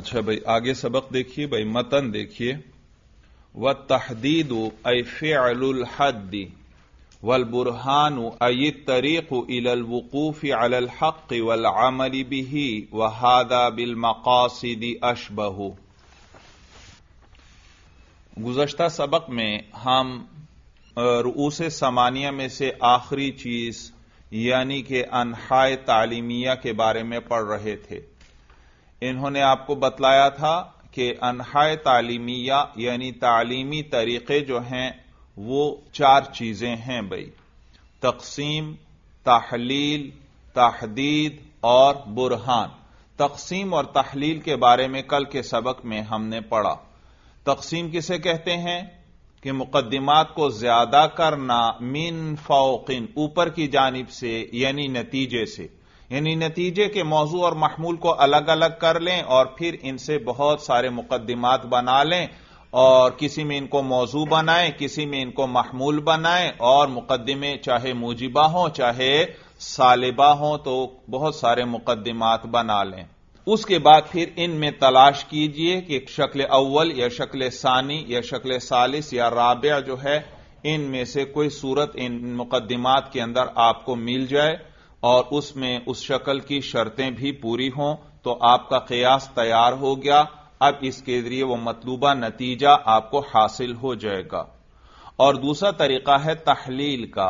अच्छा भाई आगे सबक देखिए भाई मतन देखिए व तहदीद अय वल बुरहान अय तरीक इलल अल हक वल आमली बिही वहादा बिल मकासिदी अशबहू गुजशत सबक में हम रूस सामानिया में से आखिरी चीज यानी कि अनहाय तालीमिया के बारे में पढ़ रहे थे इन्होंने आपको बतलाया था कि अनहाय तालीमिया यानी तालीमी तरीके जो हैं वो चार चीजें हैं भाई तकसीम तहलील तहदीद और बुरहान तकसीम और तहलील के बारे में कल के सबक में हमने पढ़ा तकसीम किसे कहते हैं कि मुकदमात को ज्यादा करना मिन फौकिन ऊपर की जानब से यानी नतीजे से यानी नतीजे के मौजू और महमूल को अलग अलग कर लें और फिर इनसे बहुत सारे मुकदमात बना लें और किसी में इनको मौजू बनाएं किसी में इनको महमूल बनाएं और मुकदमे चाहे मूजिबा हों चाहे सालिबा हों तो बहुत सारे मुकदमात बना लें उसके बाद फिर इनमें तलाश कीजिए कि शक्ल अव्वल या शक्ल सानी या शक्ल सालिस या राबिया जो है इनमें से कोई सूरत इन मुकदमात के अंदर आपको मिल जाए और उसमें उस शक्ल की शर्तें भी पूरी हों तो आपका कयास तैयार हो गया अब इसके जरिए वह मतलूबा नतीजा आपको हासिल हो जाएगा और दूसरा तरीका है तहलील का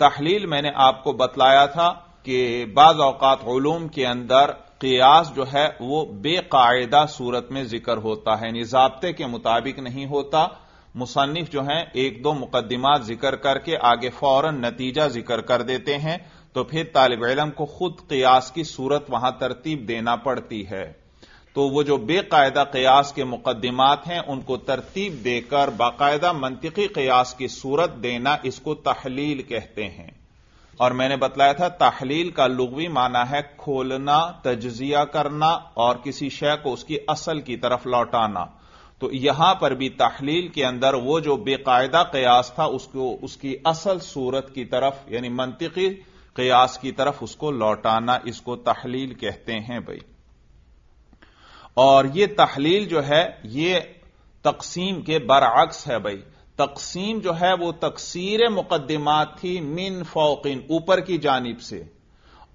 तहलील मैंने आपको बतलाया था कि बाज अवकात ओलूम के अंदर कयास जो है वो बेकायदा सूरत में जिक्र होता है निजाबते के मुताबिक नहीं होता मुसनफ जो है एक दो मुकदमा जिक्र करके आगे फौरन नतीजा जिक्र कर देते हैं तो फिर तालब इलम को खुद कयास की सूरत वहां तरतीब देना पड़ती है तो वह जो बेकायदा कयास के मुकदमात हैं उनको तरतीब देकर बाकायदा मनतकी कयास की सूरत देना इसको तहलील कहते हैं और मैंने बतलाया था तहलील का लुगवी माना है खोलना तजिया करना और किसी शय को उसकी असल की तरफ लौटाना तो यहां पर भी तहलील के अंदर वो जो बेकायदा कयास था उसको उसकी असल सूरत की तरफ यानी मनतकी कयास की तरफ उसको लौटाना इसको तहलील कहते हैं भाई और यह तहलील जो है यह तकसीम के बरअक्स है भाई तकसीम जो है वो तकसीर मुकदमात थी मिन फोकिन ऊपर की जानब से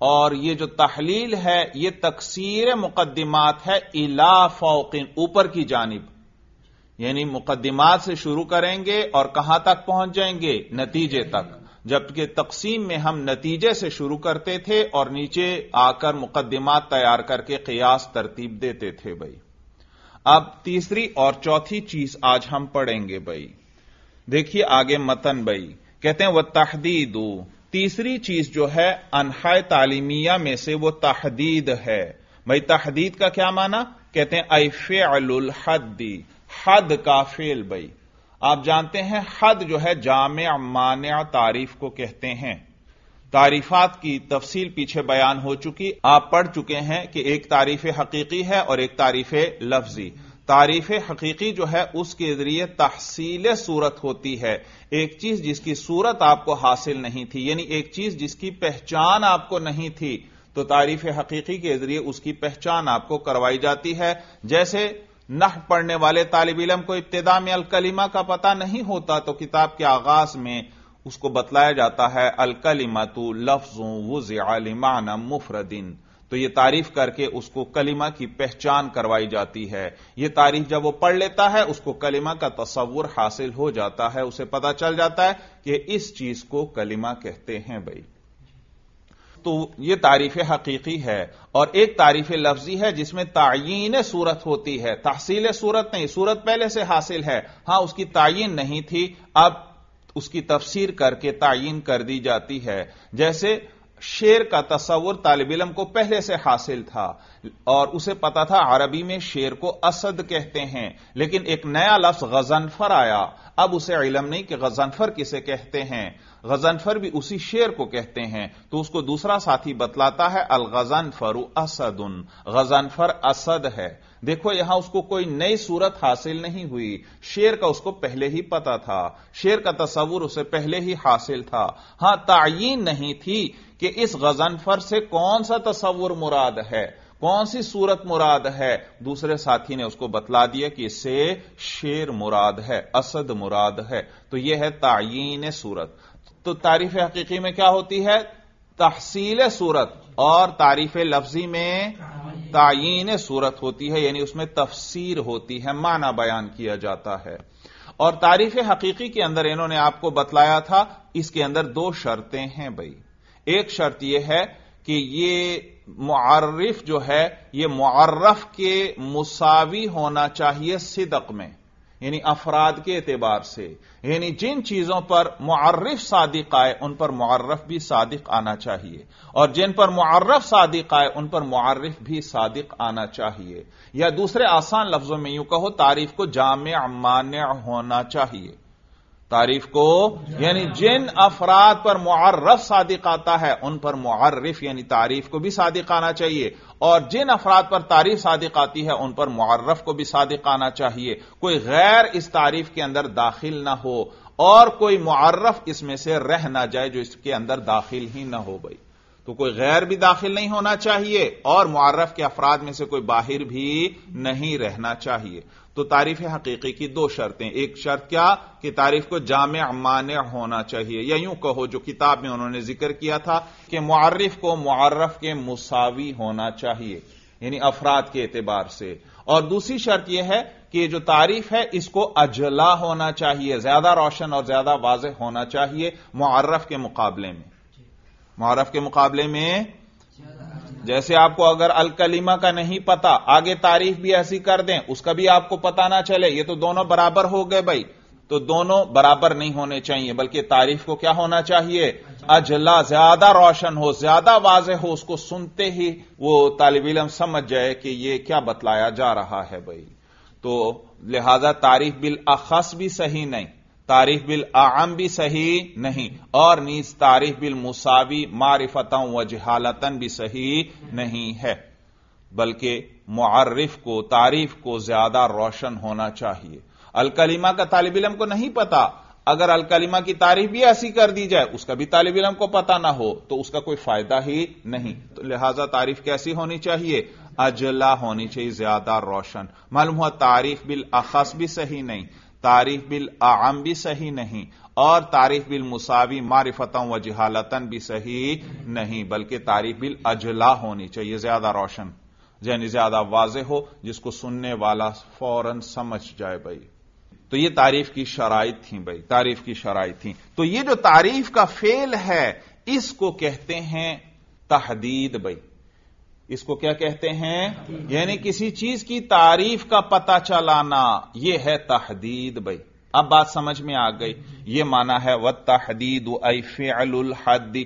और ये जो तहलील है ये तकसीर मुकदमात है इला फोकिन ऊपर की जानब यानी मुकदमात से शुरू करेंगे और कहां तक पहुंच जाएंगे नतीजे तक जबकि तकसीम में हम नतीजे से शुरू करते थे और नीचे आकर मुकदमात तैयार करके कयास तरतीब देते थे भाई अब तीसरी और चौथी चीज आज हम पढ़ेंगे भाई देखिए आगे मतन भाई कहते हैं वह तहदीद तीसरी चीज जो है अनहाय तालीमिया में से वो तहदीद है भाई तहदीद का क्या माना कहते हैं ऐफे हद हद का फेल भाई आप जानते हैं हद जो है जाम मान तारीफ को कहते हैं तारीफात की तफसील पीछे बयान हो चुकी आप पढ़ चुके हैं कि एक तारीफ हकीकी है और एक तारीफ लफ्जी तारीफ हकीकी जो है उसके जरिए तहसील सूरत होती है एक चीज जिसकी सूरत आपको हासिल नहीं थी यानी एक चीज जिसकी पहचान आपको नहीं थी तो तारीफ हकीकी के जरिए उसकी पहचान आपको करवाई जाती है जैसे नह पढ़ने वाले तालिब इलम को इब्तदा में अलकलीमा का पता नहीं होता तो किताब के आगाज में उसको बतलाया जाता है अलकलीमा तो लफ्जों वुजालिमाना मुफरदिन तो यह तारीफ करके उसको कलिमा की पहचान करवाई जाती है यह तारीफ जब वो पढ़ लेता है उसको कलिमा का तस्वुर हासिल हो जाता है उसे पता चल जाता है कि इस चीज को कलिमा कहते हैं भाई तो ये तारीफ हकीकी है और एक तारीफ लफ्जी है जिसमें तयन सूरत होती है तहसील सूरत नहीं सूरत पहले से हासिल है हां उसकी तयन नहीं थी अब उसकी तफसीर करके तयन कर दी जाती है जैसे शेर का तस्वुर तालब इलम को पहले से हासिल था और उसे पता था अरबी में शेर को असद कहते हैं लेकिन एक नया लफ्ज गजनफर आया अब उसे इलम नहीं कि गजनफर किसे कहते हैं गजनफर भी उसी शेर को कहते हैं तो उसको दूसरा साथी बतलाता है अल गजनफर असदुन गजनफर असद है देखो यहां उसको कोई नई सूरत हासिल नहीं हुई शेर का उसको पहले ही पता था शेर का तस्वुर उसे पहले ही हासिल था हां तयन नहीं थी कि इस गजनफर से कौन सा तस्वुर मुराद है कौन सी सूरत मुराद है दूसरे साथी ने उसको बतला दिया कि इससे शेर मुराद है असद मुराद है तो यह है तयन सूरत तो तारीफ हकीकी में क्या होती है तहसील सूरत और तारीफ लफ्जी में तयन सूरत होती है यानी उसमें तफसीर होती है माना बयान किया जाता है और तारीफ हकीकी के अंदर इन्होंने आपको बतलाया था इसके अंदर दो शर्तें हैं भाई एक शर्त यह है कि ये मुआरफ जो है ये मुआरफ के मुसावी होना चाहिए सिदक में यानी अफराद के एतबार से यानी जिन चीजों पर मुआरफ सादिक आए उन पर मुआरफ भी सादिक आना चाहिए और जिन पर मुआरफ सादिक आए उन पर मुआरफ भी सादिक आना चाहिए या दूसरे आसान लफ्जों में यूं कहो तारीफ को जाम अमान्य होना चाहिए तारीफ को यानी जिन अफराद पर मुआरफ सादिक आता है उन पर मुआरफ यानी तारीफ को भी सादिक आना चाहिए और जिन अफराद पर तारीफ सादिक आती है उन पर मुआरफ को भी सादिक आना चाहिए कोई गैर इस तारीफ के अंदर दाखिल ना हो और कोई मुआरफ इसमें से रह ना जाए जो इसके अंदर दाखिल ही ना हो भाई तो कोई गैर भी दाखिल नहीं होना चाहिए और मुआरफ के अफराद में से कोई बाहिर भी नहीं रहना चाहिए तो तारीफ हकीकी की दो शर्तें एक शर्त क्या कि तारीफ को जाम मान होना चाहिए या यूं कहो जो किताब में उन्होंने जिक्र किया था कि मुआरफ को मुआरफ के मुसावी होना चाहिए यानी अफराद के एतबार से और दूसरी शर्त यह है कि जो तारीफ है इसको अजला होना चाहिए ज्यादा रोशन और ज्यादा वाज होना चाहिए मुआरफ के मुकाबले में मुआरफ के मुकाबले में जैसे आपको अगर अलकलीमा का नहीं पता आगे तारीफ भी ऐसी कर दें उसका भी आपको पता ना चले ये तो दोनों बराबर हो गए भाई तो दोनों बराबर नहीं होने चाहिए बल्कि तारीफ को क्या होना चाहिए अजला ज्यादा रोशन हो ज्यादा वाज हो उसको सुनते ही वो तालब इलम समझ जाए कि ये क्या बतलाया जा रहा है भाई तो लिहाजा तारीफ बिल अखस भी सही नहीं तारीफ बिल आम भी सही नहीं और नीज तारीफ बिल मुसावी मारिफता व जहालतन भी सही नहीं है बल्कि मुआरफ को तारीफ को ज्यादा रोशन होना चाहिए अलकलीमा का तालब इलम को नहीं पता अगर अलकलीमा की तारीफ भी ऐसी कर दी जाए उसका भी तालब इलम को पता ना हो तो उसका कोई फायदा ही नहीं तो लिहाजा तारीफ कैसी होनी चाहिए अजला होनी चाहिए ज्यादा रोशन मालूम हुआ तारीफ बिल अखस भी सही नहीं तारीफ बिल आम भी सही नहीं और तारीफ बिल मुसावी मारिफतम व जहालतन भी सही नहीं बल्कि तारीफ बिल अजला होनी चाहिए ज्यादा रोशन जैन ज्यादा वाज हो जिसको सुनने वाला फौरन समझ जाए भाई तो ये तारीफ की शराइ थी भाई तारीफ की शराइ थी तो ये जो तारीफ का फेल है इसको कहते हैं तहदीद भाई इसको क्या कहते हैं यानी किसी चीज की तारीफ का पता चलाना यह है तहदीद भाई अब बात समझ में आ गई यह माना है व तहदीद अल हद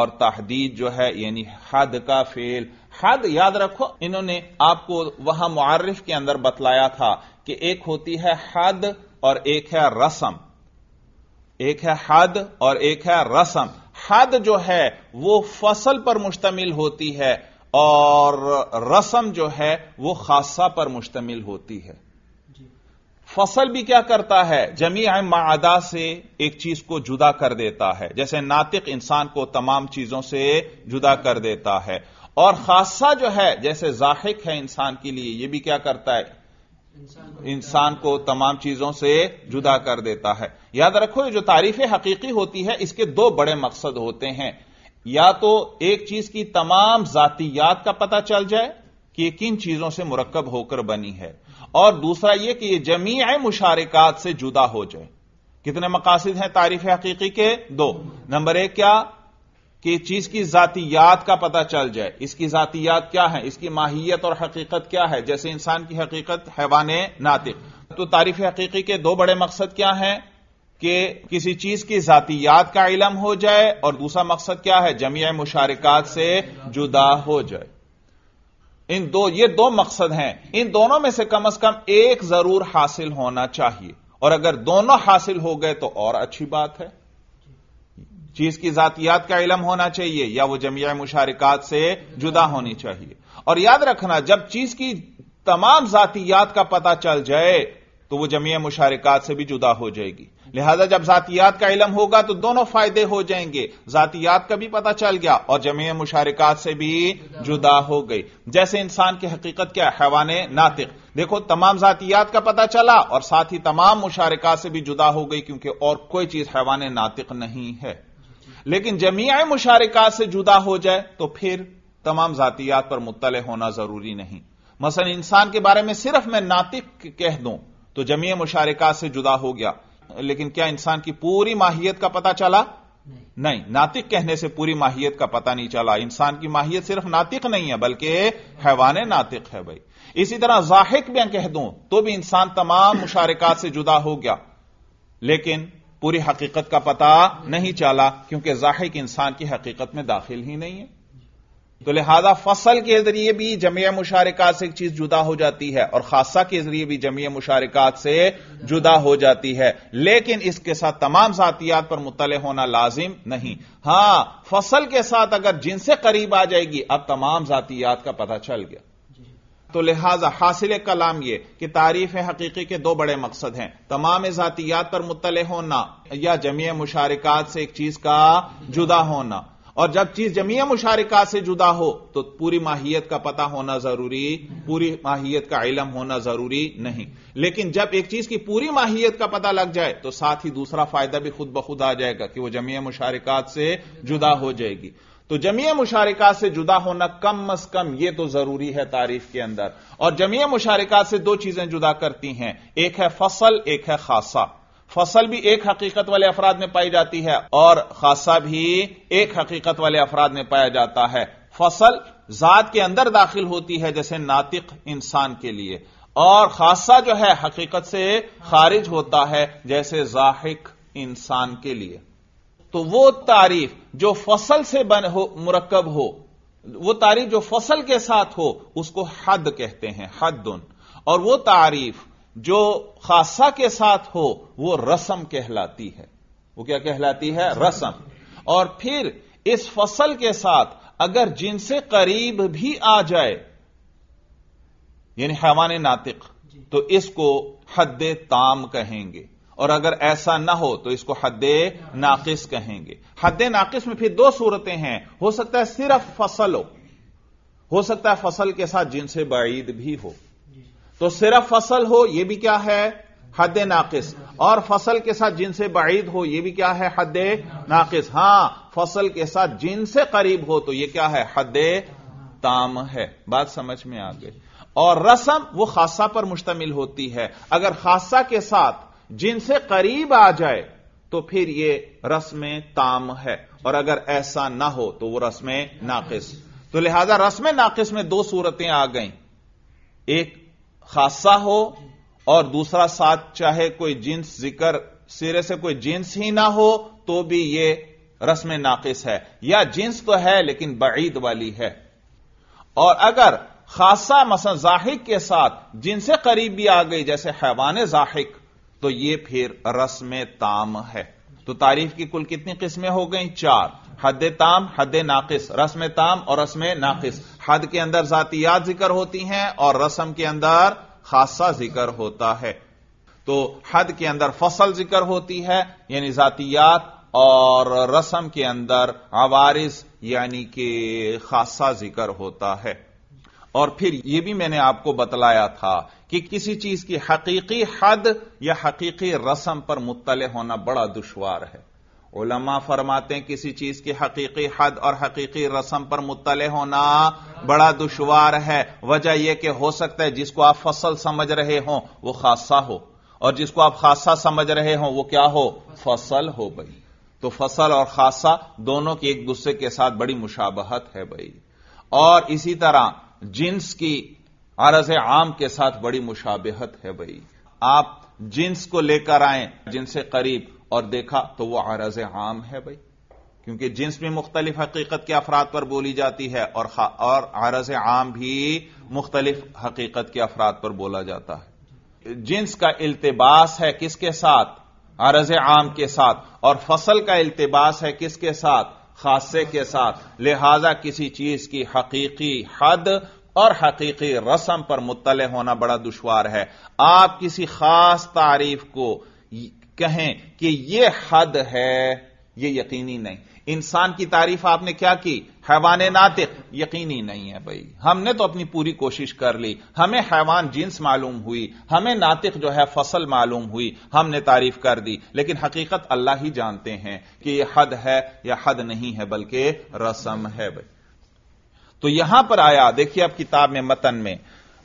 और तहदीद जो है यानी हद का फेल हद याद रखो इन्होंने आपको वहां मुआरफ के अंदर बतलाया था कि एक होती है हद और एक है रसम एक है हद और एक है रसम हद जो है वो फसल पर मुश्तमिल होती है और रसम जो है वो खासा पर मुश्तमिल होती है फसल भी क्या करता है जमी मदा से एक चीज को जुदा कर देता है जैसे नातिक इंसान को तमाम चीजों से जुदा कर देता है और खासा जो है जैसे जाहिक है इंसान के लिए यह भी क्या करता है इंसान को तमाम चीजों से जुदा कर देता है याद रखो जो तारीफ हकीकी होती है इसके दो बड़े मकसद होते हैं या तो एक चीज की तमाम जातियात का पता चल जाए कि किन चीजों से मुरक्ब होकर बनी है और दूसरा यह कि यह जमी मुशारकत से जुदा हो जाए कितने मकासद हैं तारीफ हकीकी के दो नंबर एक क्या कि चीज की जातियात का पता चल जाए इसकी जातियात क्या है इसकी माहियत और हकीकत क्या है जैसे इंसान की हकीकत हैवान नातिक तो तारीफ हकीकी के दो बड़े मकसद क्या हैं कि किसी चीज की जातियात का इलम हो जाए और दूसरा मकसद क्या है जमी मुशारकत से जुदा हो जाए इन दो ये दो मकसद हैं इन दोनों में से कम अज कम एक जरूर हासिल होना चाहिए और अगर दोनों हासिल हो गए तो और अच्छी बात है चीज की जातियात का इलम होना चाहिए या वो जमिया मुशारकत से जुदा होनी चाहिए और याद रखना जब चीज की तमाम जातियात का पता चल जाए तो वह जमिया मुशारकत से भी जुदा हो जाएगी लिहाजा जब जातियात का इलम होगा तो दोनों फायदे हो जाएंगे जातियात का भी पता चल गया और जमी मुशारिकात से भी जुदा हो गई जैसे इंसान की हकीकत क्या हैवान नातिक देखो तमाम जातियात का पता चला और साथ ही तमाम मुशारिकात से भी जुदा हो गई क्योंकि और कोई चीज हैवान नातिक नहीं है लेकिन जमिया मुशारिकात से जुदा हो जाए तो फिर तमाम जातियात पर मुतल होना जरूरी नहीं मसलन इंसान के बारे में सिर्फ मैं नातिक कह दूं तो जमी मुशारिकात से जुदा हो गया लेकिन क्या इंसान की पूरी माहियत का पता चला नहीं, नहीं नातिक कहने से पूरी माहियत का पता नहीं चला इंसान की माहियत सिर्फ नातिक नहीं है बल्कि हैवान नातिक है भाई इसी तरह जाहिक में कह दूं तो भी इंसान तमाम मुशारकात से जुदा हो गया लेकिन पूरी हकीकत का पता नहीं चला क्योंकि जाहिक इंसान की हकीकत में दाखिल ही नहीं है तो लिहाजा फसल के जरिए भी जमिया मुशारकत से एक चीज जुदा हो जाती है और खासा के जरिए भी जमिया मुशारकत से जुदा हो जाती है लेकिन इसके साथ तमाम जातियात पर मुतल होना लाजिम नहीं हां फसल के साथ अगर जिनसे करीब आ जाएगी अब तमाम जातियात का पता चल गया तो लिहाजा हासिल कलाम यह कि तारीफ हकीकी के दो बड़े मकसद हैं तमाम जातियात पर मुतल होना या जमिया मुशारकत से एक चीज का जुदा होना और जब चीज जमीय मुशारिका से जुदा हो तो पूरी माहियत का पता होना जरूरी पूरी माहियत का इलम होना जरूरी नहीं लेकिन जब एक चीज की पूरी माहियत का पता लग जाए तो साथ ही दूसरा फायदा भी खुद ब खुद आ जाएगा कि वह जमीय मुशारिकात से जुदा हो जाएगी तो जमीय मुशारिका से जुदा होना कम अज कम यह तो जरूरी है तारीफ के अंदर और जमीय मुशारिका से दो चीजें जुदा करती हैं एक है फसल एक है खासा फसल भी एक हकीकत वाले अफराद में पाई जाती है और खासा भी एक हकीकत वाले अफराद में पाया जाता है फसल जात के अंदर दाखिल होती है जैसे नातिक इंसान के लिए और खासा जो है हकीकत से खारिज होता है जैसे जाहिक इंसान के लिए तो वो तारीफ जो फसल से बन हो मुरकब हो वो तारीफ जो फसल के साथ हो उसको हद कहते हैं हद और वो तारीफ जो खासा के साथ हो वो रसम कहलाती है वो क्या कहलाती है रसम और फिर इस फसल के साथ अगर जिनसे करीब भी आ जाए यानी हैवान नातिक तो इसको हद ताम कहेंगे और अगर ऐसा ना हो तो इसको हद नाकिस कहेंगे हद नाकिस में फिर दो सूरतें हैं हो सकता है सिर्फ फसल हो हो सकता है फसल के साथ जिनसे बाईद भी हो तो सिर्फ फसल हो यह भी क्या है हद नाकिस और फसल के साथ जिनसे से बाइद हो यह भी क्या है हद नाकिस हां फसल के साथ जिनसे करीब हो तो यह क्या है हद ताम है बात समझ में आ गई और रसम वो खासा पर मुश्तमिल होती है अगर खासा के साथ जिनसे करीब आ जाए तो फिर ये रस्म ताम है और अगर ऐसा ना हो तो वो रस्म नाकिस तो लिहाजा रस्म नाकिस में दो सूरतें आ गई एक खासा हो और दूसरा साथ चाहे कोई जींस जिक्र सिरे से कोई जींस ही ना हो तो भी ये रस्म नाकिस है या जींस तो है लेकिन बईद वाली है और अगर खासा मसन जाहिक के साथ जिनसे करीब भी आ गई जैसे हैवान जाहिक तो ये फिर रस्म ताम है तो तारीफ की कुल कितनी किस्में हो गई चार हद ताम हद नाकिस रस्म ताम और रस्म नाकिस हद के अंदर जातियात जिक्र होती हैं और रस्म के अंदर खासा जिक्र होता है तो हद के अंदर फसल जिक्र होती है यानी जातियात और रस्म के अंदर आवारिस यानी कि खासा जिक्र होता है और फिर यह भी मैंने आपको बतलाया था कि किसी चीज की हकीकी हद या हकीकी रस्म पर मुतले होना बड़ा दुश्वार है उलमा फरमाते हैं किसी चीज की हकीकी हद और हकीकी रस्म पर मुतले होना बड़ा दुशवार है वजह यह कि हो सकता है जिसको आप फसल समझ रहे हो वो खासा हो और जिसको आप खासा समझ रहे हो वो क्या हो फसल हो भाई तो फसल और खासा दोनों की एक दूसरे के साथ बड़ी मुशाबहत है भाई और इसी तरह जिन्स की आरज आम के साथ बड़ी मुशाबहत है भाई आप जिन्स को लेकर आए जिनसे करीब और देखा तो वह आरज आम है भाई क्योंकि जिन्स में मुख्तलिफ हकीकत के अफराद पर बोली जाती है और और आरज आम भी मुख्तलिफ हकीकत के अफराद पर बोला जाता है जिन्स का इल्तबास है किसके साथ आरज आम के साथ और फसल का इल्तबास है किसके साथ खासे के साथ लिहाजा किसी चीज की हकीकी हद और हकीकी रस्म पर मुतल होना बड़ा दुश्वार है आप किसी खास तारीफ को कहें कि यह हद है यह यकीनी नहीं इंसान की तारीफ आपने क्या की हैवान नातिक यकीनी नहीं है भाई हमने तो अपनी पूरी कोशिश कर ली हमें हैवान जींस मालूम हुई हमें नातिक जो है फसल मालूम हुई हमने तारीफ कर दी लेकिन हकीकत अल्लाह ही जानते हैं कि यह हद है या हद नहीं है बल्कि रसम है भाई तो यहां पर आया देखिए अब किताब में मतन में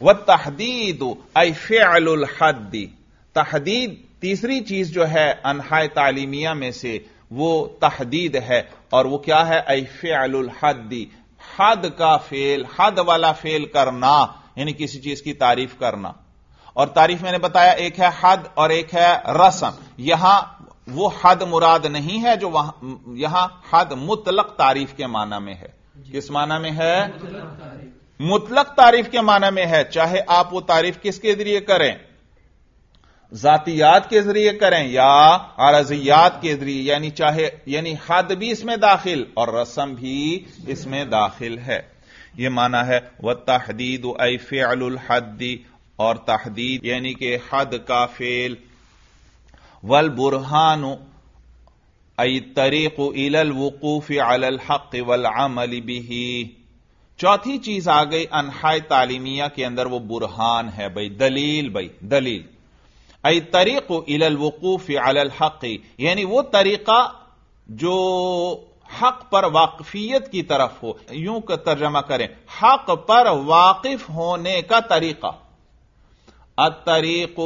वह तहदीद ऐफे फेल हद तहदीद तीसरी चीज जो है अनहाय तालीमिया में से वो तहदीद है और वो क्या है ऐफ़लहदी हद का फेल हद वाला फेल करना यानी किसी चीज की तारीफ करना और तारीफ मैंने बताया एक है हद और एक है रसम यहां वो हद मुराद नहीं है जो वहां यहां हद मुतलक तारीफ के माना में है किस माना में है मुतलक तारीफ के माना में है चाहे आप वो तारीफ किसके जरिए करें जातियात के जरिए करें या आरजियात के जरिए यानी चाहे यानी हद भी इसमें दाखिल और रस्म भी इसमें दाखिल है यह माना है वह तहदीद हदी और तहदीद यानी कि हद का फेल वल बुरहान अई तरीक इलल वकूफ अल हक वल अमल बिही चौथी चीज आ गई अनहाय तालीमिया के अंदर वो बुरहान है भाई दलील भाई दलील अई तरीक अलल हक यानी वो तरीका जो हक पर वाकफियत की तरफ हो यूं का तर्जमा करें हक पर वाकिफ होने का तरीका अतरीक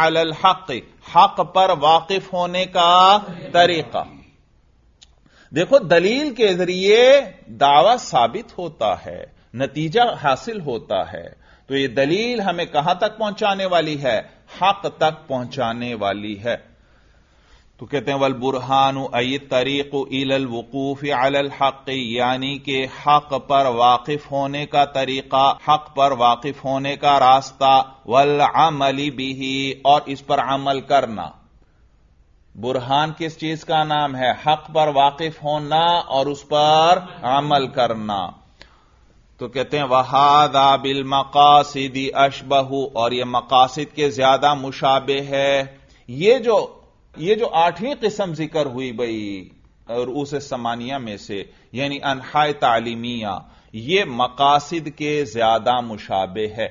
अलल हक हक पर वाकिफ होने का तरीका देखो दलील के जरिए दावा साबित होता है नतीजा हासिल होता है तो यह दलील हमें कहां तक पहुंचाने वाली है हक तक पहुंचाने वाली है तो कहते हैं वल बुरहान अई तरीक इलल वकूफ अल हक यानी कि हक पर वाकिफ होने का तरीका हक पर वाकिफ होने का रास्ता वल अमली बिही और इस पर अमल करना बुरहान किस चीज का नाम है हक पर वाकिफ होना और उस पर अमल करना तो कहते हैं वहादा बिल मकासिदी अशबहू और यह मकासिद के ज्यादा मुशाबे है ये जो ये जो आठवीं किस्म जिक्र हुई भाई उस समानिया में से यानी अनहाय तालीमिया ये मकासिद के ज्यादा मुशाबे है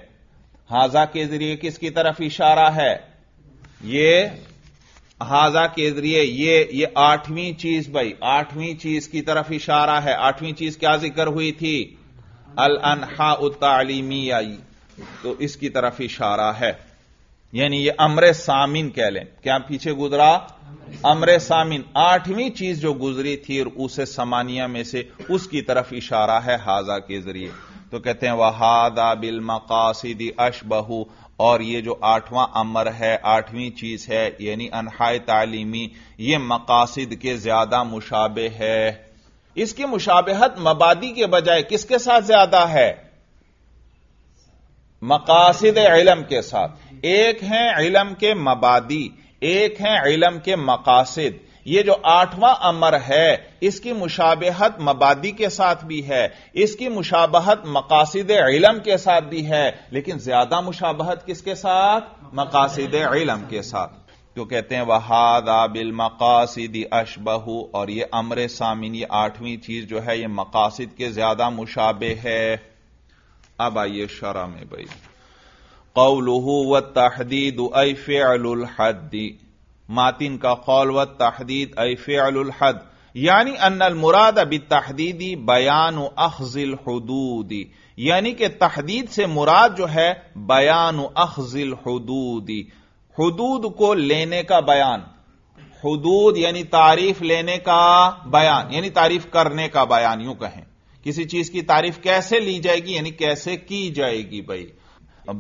हाजा के जरिए किसकी तरफ इशारा है ये हाजा के जरिए ये ये आठवीं चीज भाई आठवीं चीज की तरफ इशारा है आठवीं चीज क्या जिक्र हुई थी अल अनहा तालीमियाई तो इसकी तरफ इशारा है यानी ये अमर सामिन कह लें क्या पीछे गुजरा अमर सामिन आठवीं चीज जो गुजरी थी और उसे समानिया में से उसकी तरफ इशारा है हाजा के जरिए तो कहते हैं वहादा बिल मकासिदी अशबहू और ये जो आठवां अमर है आठवीं चीज है यानी अनहाय तालीमी ये मकासिद के ज्यादा मुशाबे है इसकी मुशाबहत मबादी के बजाय किसके साथ ज्यादा है मकासद इलम के साथ एक है इलम के मबादी एक है इलम के मकासद ये जो आठवां अमर है इसकी मुशाबहत मबादी के साथ भी है इसकी मुशाबहत मकासद इलम के साथ भी है लेकिन ज्यादा मुशाबहत किसके साथ मकासद इलम के साथ जो कहते हैं वहादा बिल मकासिद अशबहू और ये अमर सामिन ये आठवीं चीज जो है ये मकासद के ज्यादा मुशाबे है अब आइए शरा में भाई कौलहू व तहदीद अलहदी मातिन का कौल व तहदीद अफ़लहद यानी अनल मुराद अभी तहदीदी बयान अखजिल हदूदी यानी कि तहदीद से मुराद जो है बयान अखजिल हदूदी हदूद को लेने का बयान हदूद यानी तारीफ लेने का बयान यानी तारीफ करने का बयान यूं कहें किसी चीज की तारीफ कैसे ली जाएगी यानी कैसे की जाएगी भाई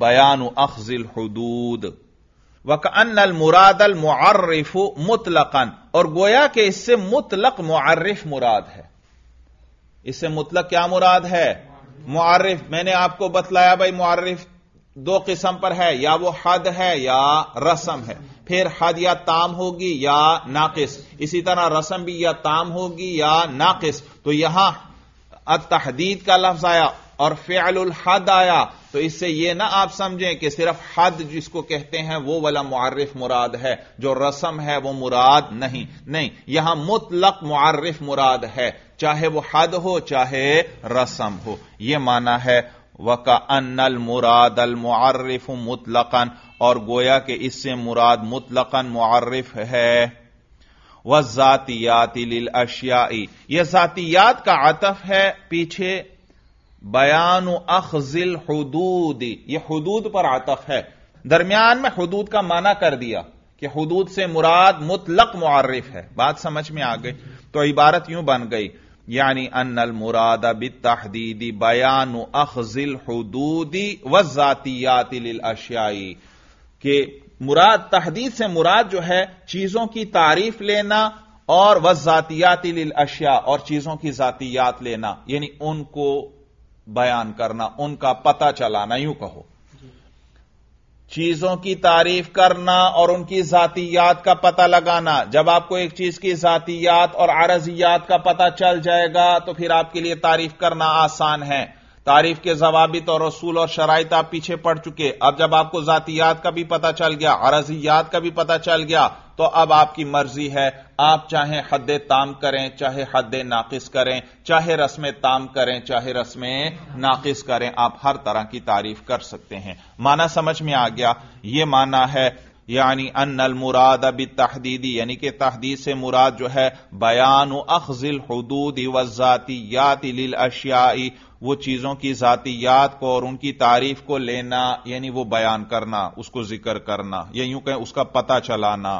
बयान अखजिल हदूद वक अल मुराद अल मुआरफ मुतलकन और गोया के इससे मुतलक मुआरफ मुराद है इससे मुतलक क्या मुराद है मुआरफ मैंने आपको बतलाया भाई मुआरफ दो किस्म पर है या वो हद है या रसम है फिर हद या ताम होगी या नाकिस इसी तरह रसम भी या ताम होगी या नाकिस तो यहां तहदीद का लफ्ज आया और फेल हद आया तो इससे यह ना आप समझें कि सिर्फ हद जिसको कहते हैं वो वाला मुआरफ मुराद है जो रसम है वो मुराद नहीं नहीं यहां मुतलक मुआरफ मुराद है चाहे वो हद हो चाहे रसम हो यह माना है वक अन्नल मुराद अल मुआरफ मुतलकन और गोया के इससे मुराद मुतलकन मुआरफ है व जातियात अशियाई यह जातियात का आतफ है पीछे बयान अखजिल हदूद यह हदूद पर आतफ है दरमियान में हदूद का माना कर दिया कि हदूद से मुराद मुतलक मुआरफ है बात समझ में आ गई तो इबारत यूं बन गई यानी अनल मुराद बितहदीदी बयान अखजिल हदूदी व अशियाई के मुराद तहदीद से मुराद जो है चीजों की तारीफ लेना और वह जातियातिल अशिया और चीजों की जातियात लेना यानी उनको बयान करना उनका पता चलाना यूं कहो चीजों की तारीफ करना और उनकी जातियात का पता लगाना जब आपको एक चीज की जातियात और आरजियात का पता चल जाएगा तो फिर आपके लिए तारीफ करना आसान है तारीफ के जवाबित और रसूल और शराइत आप पीछे पड़ चुके अब जब आपको जातियात का भी पता चल गया अरजियात का भी पता चल गया तो अब आपकी मर्जी है आप चाहे हद ताम करें चाहे हद नाकिस करें चाहे रस्म ताम करें चाहे रस्म नाकिस करें आप हर तरह की तारीफ कर सकते हैं माना समझ में आ गया ये माना है यानी अन अल मुराद अब तहदीदी यानी कि तहदीद से मुराद जो है बयान अखजिल हदूद वजातियात लिल अशियाई वो चीजों की जातियात को और उनकी तारीफ को लेना यानी वो बयान करना उसको जिक्र करना या यूं कहें उसका पता चलाना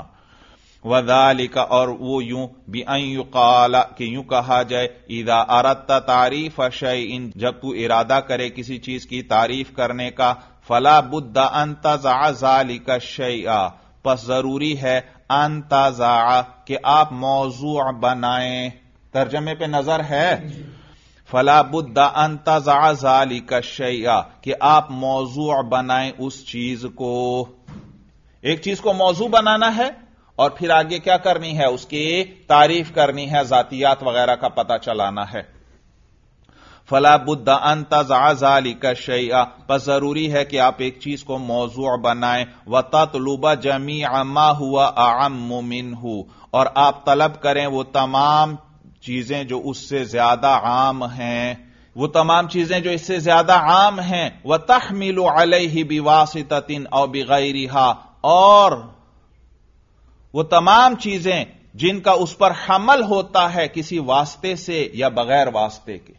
वजालिका और वो यूं बेअुकाला कि यूं कहा जाए ईदा अरत तारीफ अशय इन जब तू इरादा करे किसी चीज की तारीफ करने का फला बुद्धा अंताजालिका शैया पस जरूरी है अंताजा के आप मौजू बनाए तर्जमे पे नजर है फला बुद्धा अंताजालिका शैया कि आप मौजू बनाए उस चीज को एक चीज को मौजू बनाना है और फिर आगे क्या करनी है उसकी तारीफ करनी है जातियात वगैरह का पता चलाना है फला बुद्धा का शैया पर जरूरी है कि आप एक चीज को मौजूद बनाएं व तलुबा जमी अमा हुआ मुमिन हु और आप तलब करें वो तमाम चीजें जो उससे ज्यादा आम हैं वो तमाम चीजें जो इससे ज्यादा आम हैं वह तहमिल ही बिवासितिन और बिगैरिहा और वो तमाम चीजें जिनका उस पर हमल होता है किसी वास्ते से या बगैर वास्ते के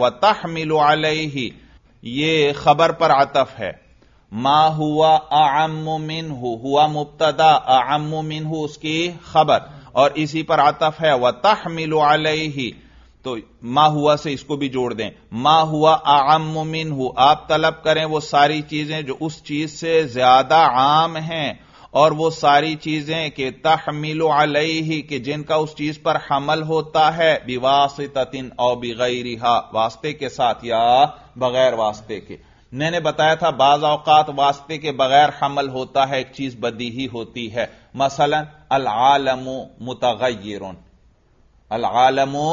व अलई ही ये खबर पर आतफ है मा हुआ आमिन हुआ मुबतदा हु उसकी खबर और इसी पर आतफ है वह अलई ही तो मा हुआ से इसको भी जोड़ दें मा हुआ हु आप तलब करें वो सारी चीजें जो उस चीज से ज्यादा आम हैं और वो सारी चीजें कि अलई ही कि जिनका उस चीज पर हमल होता है बिवासितिन और बिगैरिहा वास्ते के साथ या बगैर वास्ते के मैंने बताया था बाज अवकात वास्ते के बगैर हमल होता है एक चीज बदी ही होती है मसलन अल आलमो मुतगैरुन अल आलमो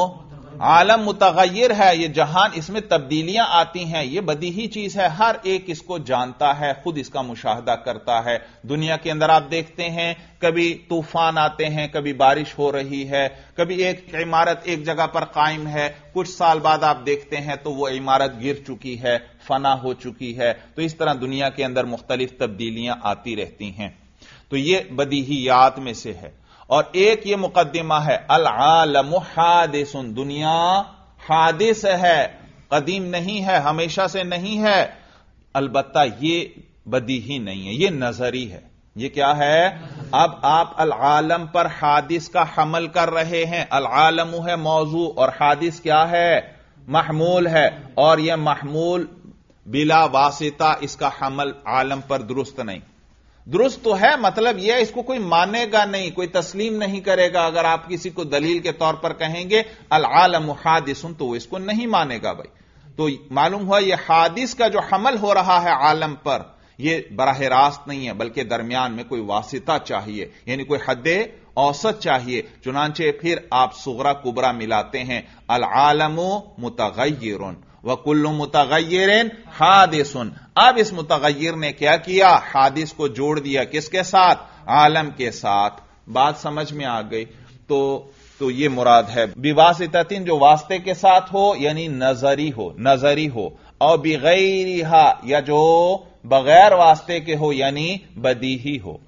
आलम मुतगैर है ये जहान इसमें तब्दीलियां आती हैं ये बदी ही चीज है हर एक इसको जानता है खुद इसका मुशाहदा करता है दुनिया के अंदर आप देखते हैं कभी तूफान आते हैं कभी बारिश हो रही है कभी एक इमारत एक जगह पर कायम है कुछ साल बाद आप देखते हैं तो वह इमारत गिर चुकी है फना हो चुकी है तो इस तरह दुनिया के अंदर मुख्तलिफ तब्दीलियां आती रहती हैं तो यह बदीहियात में से है और एक ये मुकदमा है अल आलम दुनिया हादिस है कदीम नहीं है हमेशा से नहीं है अलबत्ता ये बदी ही नहीं है ये नजरी है ये क्या है अब आप अल आलम पर हादिस का हमल कर रहे हैं अल आलम है मौजू और हादिस क्या है महमूल है और यह महमूल बिला वासिता इसका हमल आलम पर दुरुस्त नहीं दुरुस्त तो है मतलब यह इसको कोई मानेगा नहीं कोई तस्लीम नहीं करेगा अगर आप किसी को दलील के तौर पर कहेंगे अल आलम हादिस तो वो इसको नहीं मानेगा भाई तो मालूम हुआ यह हादिस का जो हमल हो रहा है आलम पर यह बराह रास्त नहीं है बल्कि दरमियान में कोई वासिता चाहिए यानी कोई हद औसत चाहिए चुनाचे फिर आप सुगरा कुबरा मिलाते हैं अल आलमो मुतगैरुन वकुल्लु मुतगैरन हादिसन अब इस मुतगैर ने क्या किया हादिस को जोड़ दिया किसके साथ आलम के साथ बात समझ में आ गई तो तो ये मुराद है विवासितिन जो वास्ते के साथ हो यानी नजरी हो नजरी हो और बिगैरिहा या जो बगैर वास्ते के हो यानी बदीही हो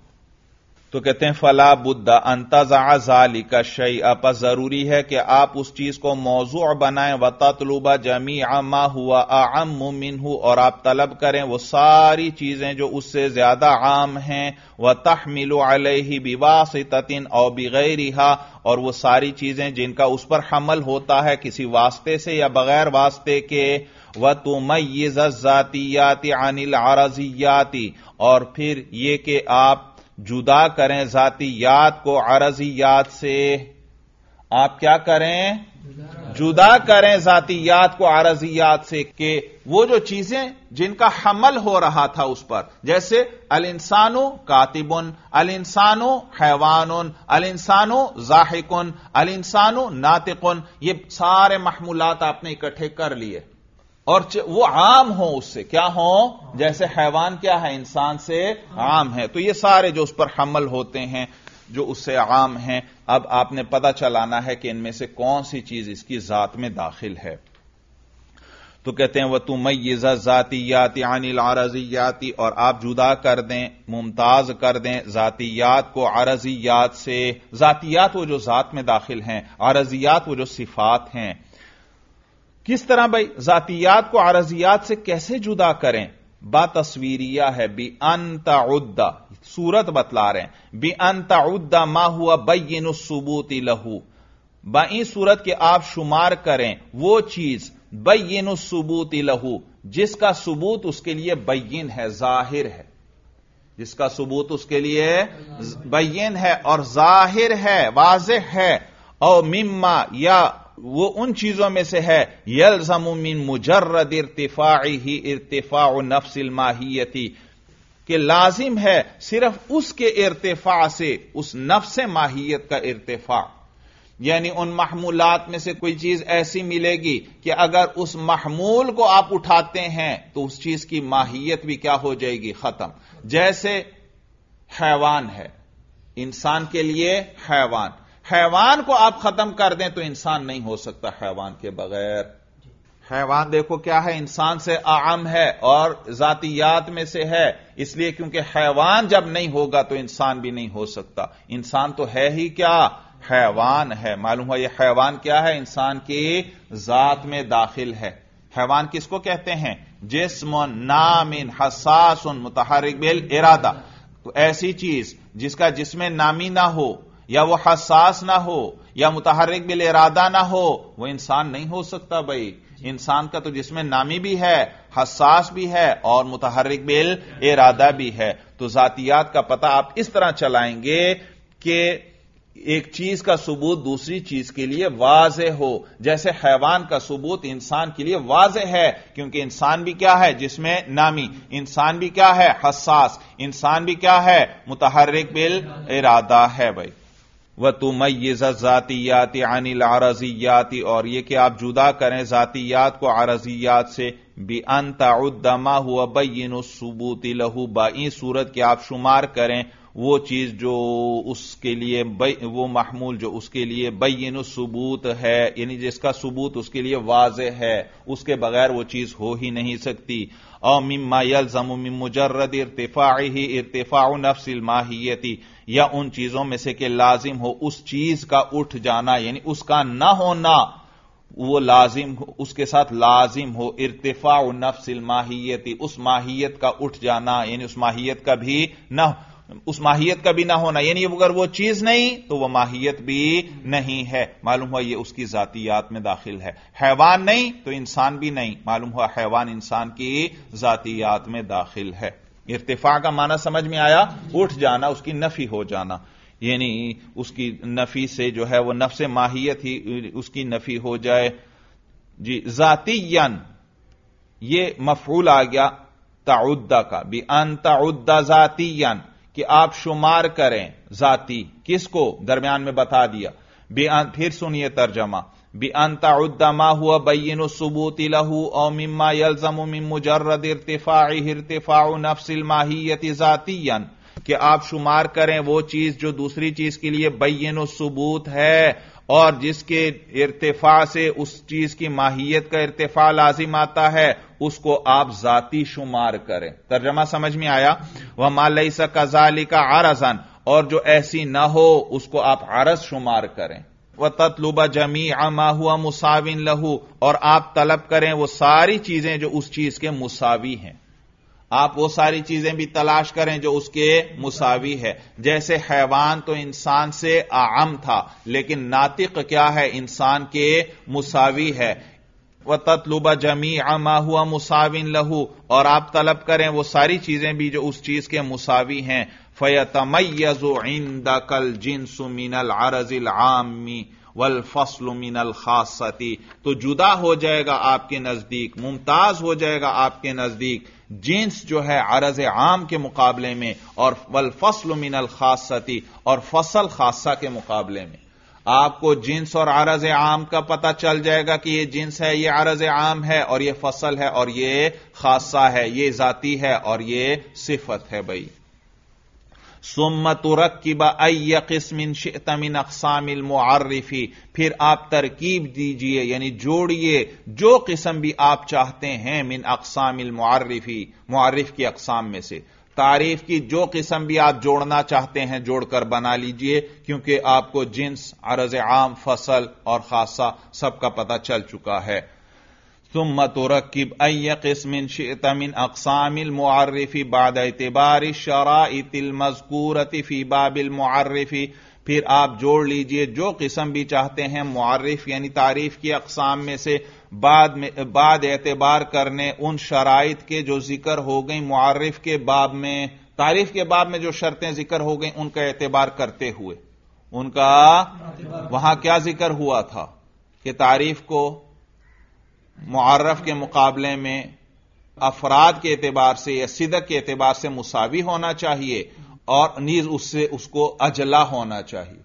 तो कहते हैं फला बुद्धा अंतजाजाली का शई अप जरूरी है कि आप उस चीज को मौजू बनाएं वतलुबा जमी आमा हुआ आम हु और आप तलब करें वो सारी चीजें जो उससे ज्यादा आम हैं व तहमिल अलही ततिन और रिहा और वो सारी चीजें जिनका उस पर हमल होता है किसी वास्ते से या बगैर वास्ते के व तुमयजातियाति अनिल आरजियाती और फिर ये कि आप जुदा करें जातियात को आरजियात से आप क्या करें जुदा करें जातियात को आरजियात से कि वो जो चीजें जिनका हमल हो रहा था उस पर जैसे अल इंसानो कातिबुन अल इंसानो हैवान उन अल इंसानो जाहिकुन अल इंसानो नातिकुन ये सारे महमूलात आपने इकट्ठे कर लिए और वो आम हो उससे क्या हो जैसे हैवान क्या है इंसान से आम है तो ये सारे जो उस पर हमल होते हैं जो उससे आम हैं अब आपने पता चलाना है कि इनमें से कौन सी चीज इसकी जात में दाखिल है तो कहते हैं वह तू मैजा जातियात अनिल आरजियाती और आप जुदा कर दें मुमताज कर दें जातियात को आरजियात से जातियात वो जो जात में दाखिल हैं आरजियात वो जो सिफात हैं किस तरह भाई जातियात को आरजियात से कैसे जुदा करें बा तस्वीरिया है बी अंताउद्दा सूरत बतला रहे हैं बी अंताउद्दा मा हुआ बैन सबूत लहू बाई सूरत के आप शुमार करें वो चीज बैन सबूत लहू जिसका सबूत उसके लिए बैन है जाहिर है जिसका सबूत उसके लिए बैन है और जाहिर है वाज है और मिम्मा या वो उन चीजों में से है यल जमुमिन मुजर्रद इरतफा ही इरतफा नफसिल माहियती कि लाजिम है सिर्फ उसके इरतफा से उस नफ्स माहियत का इरतफा यानी उन महमूलात में से कोई चीज ऐसी मिलेगी कि अगर उस महमूल को आप उठाते हैं तो उस चीज की माहियत भी क्या हो जाएगी खत्म जैसे हैवान है इंसान के लिए हैवान हैवान को आप खत्म कर दें तो इंसान नहीं हो सकता हैवान के बगैर हैवान देखो क्या है इंसान से आम है और जातियात में से है इसलिए क्योंकि हैवान जब नहीं होगा तो इंसान भी नहीं हो सकता इंसान तो है ही क्या हैवान है मालूम है यह हैवान क्या है इंसान की जात में दाखिल है हैवान किसको कहते हैं जिसम नाम इन हसास उन मुतहरिक बिल इरादा तो ऐसी चीज जिसका जिसमें नामी ना हो या वो हसास ना हो या मुतहरक बिल इरादा ना हो वो इंसान नहीं हो सकता भाई इंसान का तो जिसमें नामी भी है हसास भी है और मुतहरक बिल इरादा भी है तो जातियात का पता आप इस तरह चलाएंगे कि एक चीज का सबूत दूसरी चीज के लिए वाज हो जैसे हैवान का सबूत इंसान के लिए वाज है क्योंकि इंसान भी क्या है जिसमें नामी इंसान भी क्या है हसास इंसान भी क्या है मुतहरक बिल इरादा है भाई व तुमयजातियात अनिल आरजियाति और ये कि आप जुदा करें जातियात को आरजियात से अंता अनताउद्दमा हुआ बैन सबूती लहू बी सूरत के आप शुमार करें वो चीज जो उसके लिए वो महमूल जो उसके लिए बैन सबूत है यानी जिसका सबूत उसके लिए वाज है उसके बगैर वो चीज हो ही नहीं सकती अमिमा यलजम मुजर्रद इरतफा ही इरतफा नफसिल माहियती या उन चीजों में से कि लाजिम हो उस चीज का उठ जाना यानी उसका ना होना वो लाजिम उसके साथ लाजिम हो इर्तफा नफसिल माहियती उस माहियत का उठ जाना यानी उस माहियत का भी ना उस माहियत का भी ना होना यानी अगर वो चीज नहीं तो वह माहियत भी नहीं है मालूम हुआ ये उसकी जातियात में दाखिल है हैवान नहीं तो इंसान भी नहीं मालूम हुआ हैवान इंसान की जातियात में दाखिल है इतफा का माना समझ में आया उठ जाना उसकी नफी हो जाना यानी उसकी नफी से जो है वह नफ्स माहियत ही उसकी नफी हो जाए जी जातीयन ये मफूल आ गया ताउद्दा का भी अन जातीयन कि आप शुमार करें जाती किसको दरमियान में बता दिया बेअन फिर सुनिए तर्जमा बेअनता मा हुआ बैन सबूत लहू और मिम्मा यलजम मिम मुजर्रद इरतफा इरतफा नफसिल माहियत ज़ातियन कि आप शुमार करें वो चीज जो दूसरी चीज के लिए बैन सबूत है और जिसके इरतफा से उस चीज की माहियत का इरतफा लाजिम आता है उसको आप जाति शुमार करें तर्जमा समझ में आया वह मालई सा कजाली का आरजन और जो ऐसी ना हो उसको आप आरज शुमार करें व तत्लुबा जमी आमा हुआ मुसाविन लहू और आप तलब करें वो सारी चीजें जो उस चीज के मुसावी हैं आप वो सारी चीजें भी तलाश करें जो उसके मुसावी है जैसे हैवान तो इंसान से आम था लेकिन नातिक क्या है इंसान के मुसावी है व तत्लुबा जमी आमा हुआ मुसाविन लहू और आप तलब करें वो सारी चीजें भी जो उस चीज के मुसावी हैं फयतमयजो इंदा कल जिन्स मिनल आरजिल आमी वल फसल मिनल खासती तो जुदा हो जाएगा आपके नजदीक मुमताज हो जाएगा आपके नजदीक जींस जो है अरज आम के मुकाबले में और वल फसल मिनल खासती और फसल खासा के मुकाबले में आपको जिन्स और आरज आम का पता चल जाएगा कि ये जिन्स है ये आरज आम है और ये फसल है और ये खासा है ये जाती है और ये सिफत है भाई सुम तुरक्ब अय किस्मिन शितमिन अकसामिल मुआरफी फिर आप तरकीब दीजिए यानी जोड़िए जो किस्म भी आप चाहते हैं मिन अकसामिल मुआरफी मुआरफ की अकसाम में से तारीफ की जो किस्म भी आप जोड़ना चाहते हैं जोड़कर बना लीजिए क्योंकि आपको जिन्स अरज आम फसल और खासा सबका पता चल चुका है ثم تركب أي قسم شئت من أقسام المعرف بعد اعتبار الشرائط المذكورة في باب المعرف फिर आप जोड़ लीजिए जो किस्म भी चाहते हैं मुआरफ यानी तारीफ की अकसाम में से बाद में बाद एतबार करने उन शराइत के जो जिक्र हो गई मुआरफ के बाब में तारीफ के बाब में जो शर्तें जिक्र हो गई उनका एतबार करते हुए उनका वहां क्या जिक्र हुआ था कि तारीफ को मुआरफ के मुकाबले में अफराद के एतबार से या सिदक के एतबार से मुसावी होना चाहिए और नीज उससे उसको अजला होना चाहिए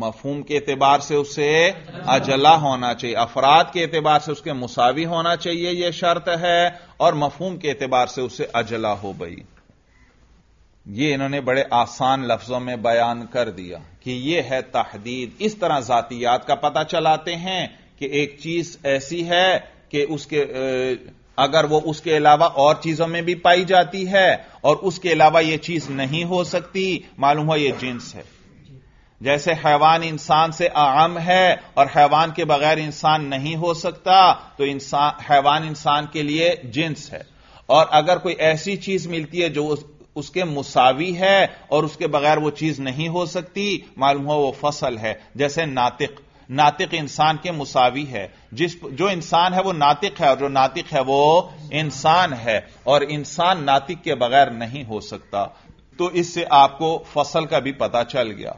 मफहूम के एतबार से उसे अजला होना चाहिए अफराद के एतबार से उसके मुसावी होना चाहिए यह शर्त है और मफहूम के एतबार से उसे अजला हो गई ये इन्होंने बड़े आसान लफ्जों में बयान कर दिया कि यह है तहदीद इस तरह जातियात का पता चलाते हैं कि एक चीज ऐसी है कि उसके अगर वो उसके अलावा और चीजों में भी पाई जाती है और उसके अलावा यह चीज नहीं हो सकती मालूम हुआ यह जिन्स है जैसे हैवान इंसान से आम है और हैवान के बगैर इंसान नहीं हो सकता तो इंसान हैवान इंसान के लिए जिन्स है और अगर कोई ऐसी चीज मिलती है जो उस, उसके मुसावी है और उसके बगैर वो चीज नहीं हो सकती मालूम हो वो फसल है जैसे नातिक नातिक इंसान के मुसावी है जिस जो इंसान है वो नातिक है और जो नातिक है वो इंसान है और इंसान नातिक के बगैर नहीं हो सकता तो इससे आपको फसल का भी पता चल गया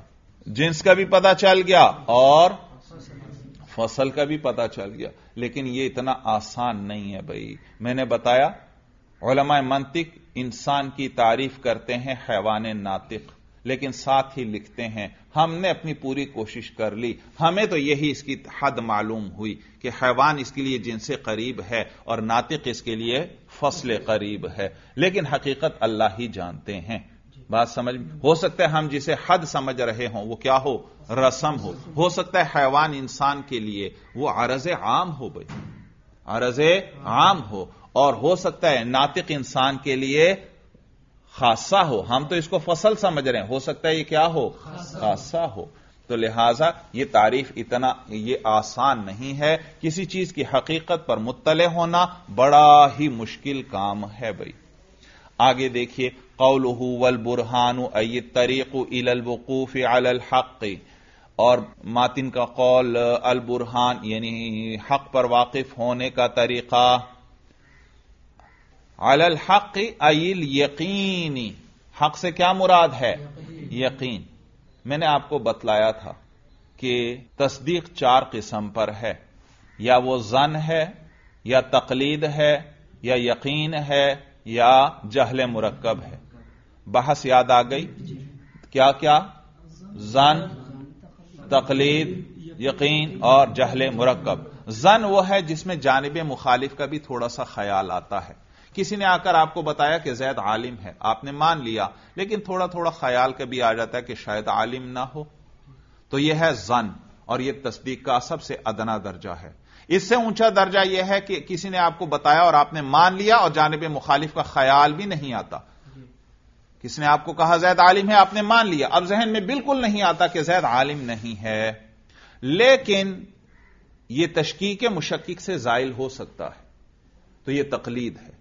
जिन्स का भी पता चल गया और फसल का भी पता चल गया लेकिन ये इतना आसान नहीं है भाई मैंने बताया मा मंतिक इंसान की तारीफ करते हैं हैवान नातिक लेकिन साथ ही लिखते हैं हमने अपनी पूरी कोशिश कर ली हमें तो यही इसकी हद मालूम हुई कि हैवान इसके लिए जिनसे करीब है और नातिक इसके लिए फसल करीब है लेकिन हकीकत अल्लाह ही जानते हैं बात समझ हो सकता है हम जिसे हद समझ रहे हों वो क्या हो रसम हो हो सकता है हैवान इंसान के लिए वो अरज आम हो भाई अरज आम हो और हो सकता है नातिक इंसान के लिए खासा हो हम तो इसको फसल समझ रहे हैं हो सकता है ये क्या हो खासा हो तो लिहाजा ये तारीफ इतना ये आसान नहीं है किसी चीज की हकीकत पर मुतले होना बड़ा ही मुश्किल काम है भाई आगे देखिए कौल वल बुरहानु अय तरीक इलवकूफ हक और मातिन का कौल अल बुरहान यानी हक पर वाकिफ होने का तरीका अलल हक अल यकीनी हक से क्या मुराद है यकीन मैंने आपको बतलाया था कि तस्दीक चार किस्म पर है या वो जन है या तकलीद है या यकीन है या जहल मुरकब है बहस याद आ गई क्या क्या जन तकलीद यकीन और जहल मुरकब जन वो है जिसमें जानब मुखालिफ का भी थोड़ा सा ख्याल आता है किसी ने आकर आपको बताया कि जैद आलिम है आपने मान लिया लेकिन थोड़ा थोड़ा ख्याल कभी आ जाता है कि शायद आलिम ना हो तो यह है जन और यह तस्दीक का सबसे अदना दर्जा है इससे ऊंचा दर्जा यह है कि किसी ने आपको बताया और आपने मान लिया और जानब मुखालिफ का ख्याल भी नहीं आता किसी ने आपको कहा जैद आलिम है आपने मान लिया अब जहन में बिल्कुल नहीं आता कि जैद आलिम नहीं है लेकिन यह तशकीक मुशक्क से जायल हो सकता है तो यह तकलीद है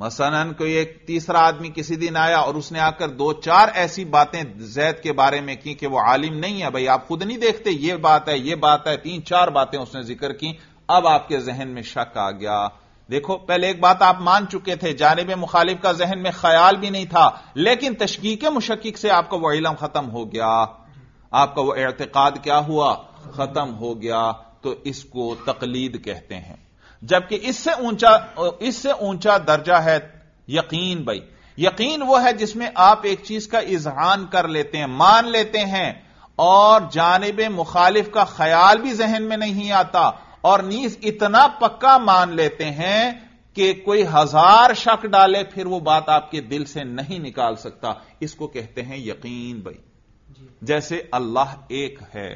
मसनन कोई एक तीसरा आदमी किसी दिन आया और उसने आकर दो चार ऐसी बातें जैद के बारे में की कि वो आलिम नहीं है भाई आप खुद नहीं देखते ये बात है ये बात है तीन चार बातें उसने जिक्र की अब आपके जहन में शक आ गया देखो पहले एक बात आप मान चुके थे जानेब मुखालिफ का जहन में ख्याल भी नहीं था लेकिन तशकीक के मुशक्क से आपका वह इलम खत्म हो गया आपका वह एतकाद क्या हुआ खत्म हो गया तो इसको तकलीद कहते हैं जबकि इससे ऊंचा इससे ऊंचा दर्जा है यकीन भाई यकीन वो है जिसमें आप एक चीज का इजहान कर लेते हैं मान लेते हैं और जानब मुखालिफ का ख्याल भी जहन में नहीं आता और नीज इतना पक्का मान लेते हैं कि कोई हजार शक डाले फिर वो बात आपके दिल से नहीं निकाल सकता इसको कहते हैं यकीन भाई जैसे अल्लाह एक है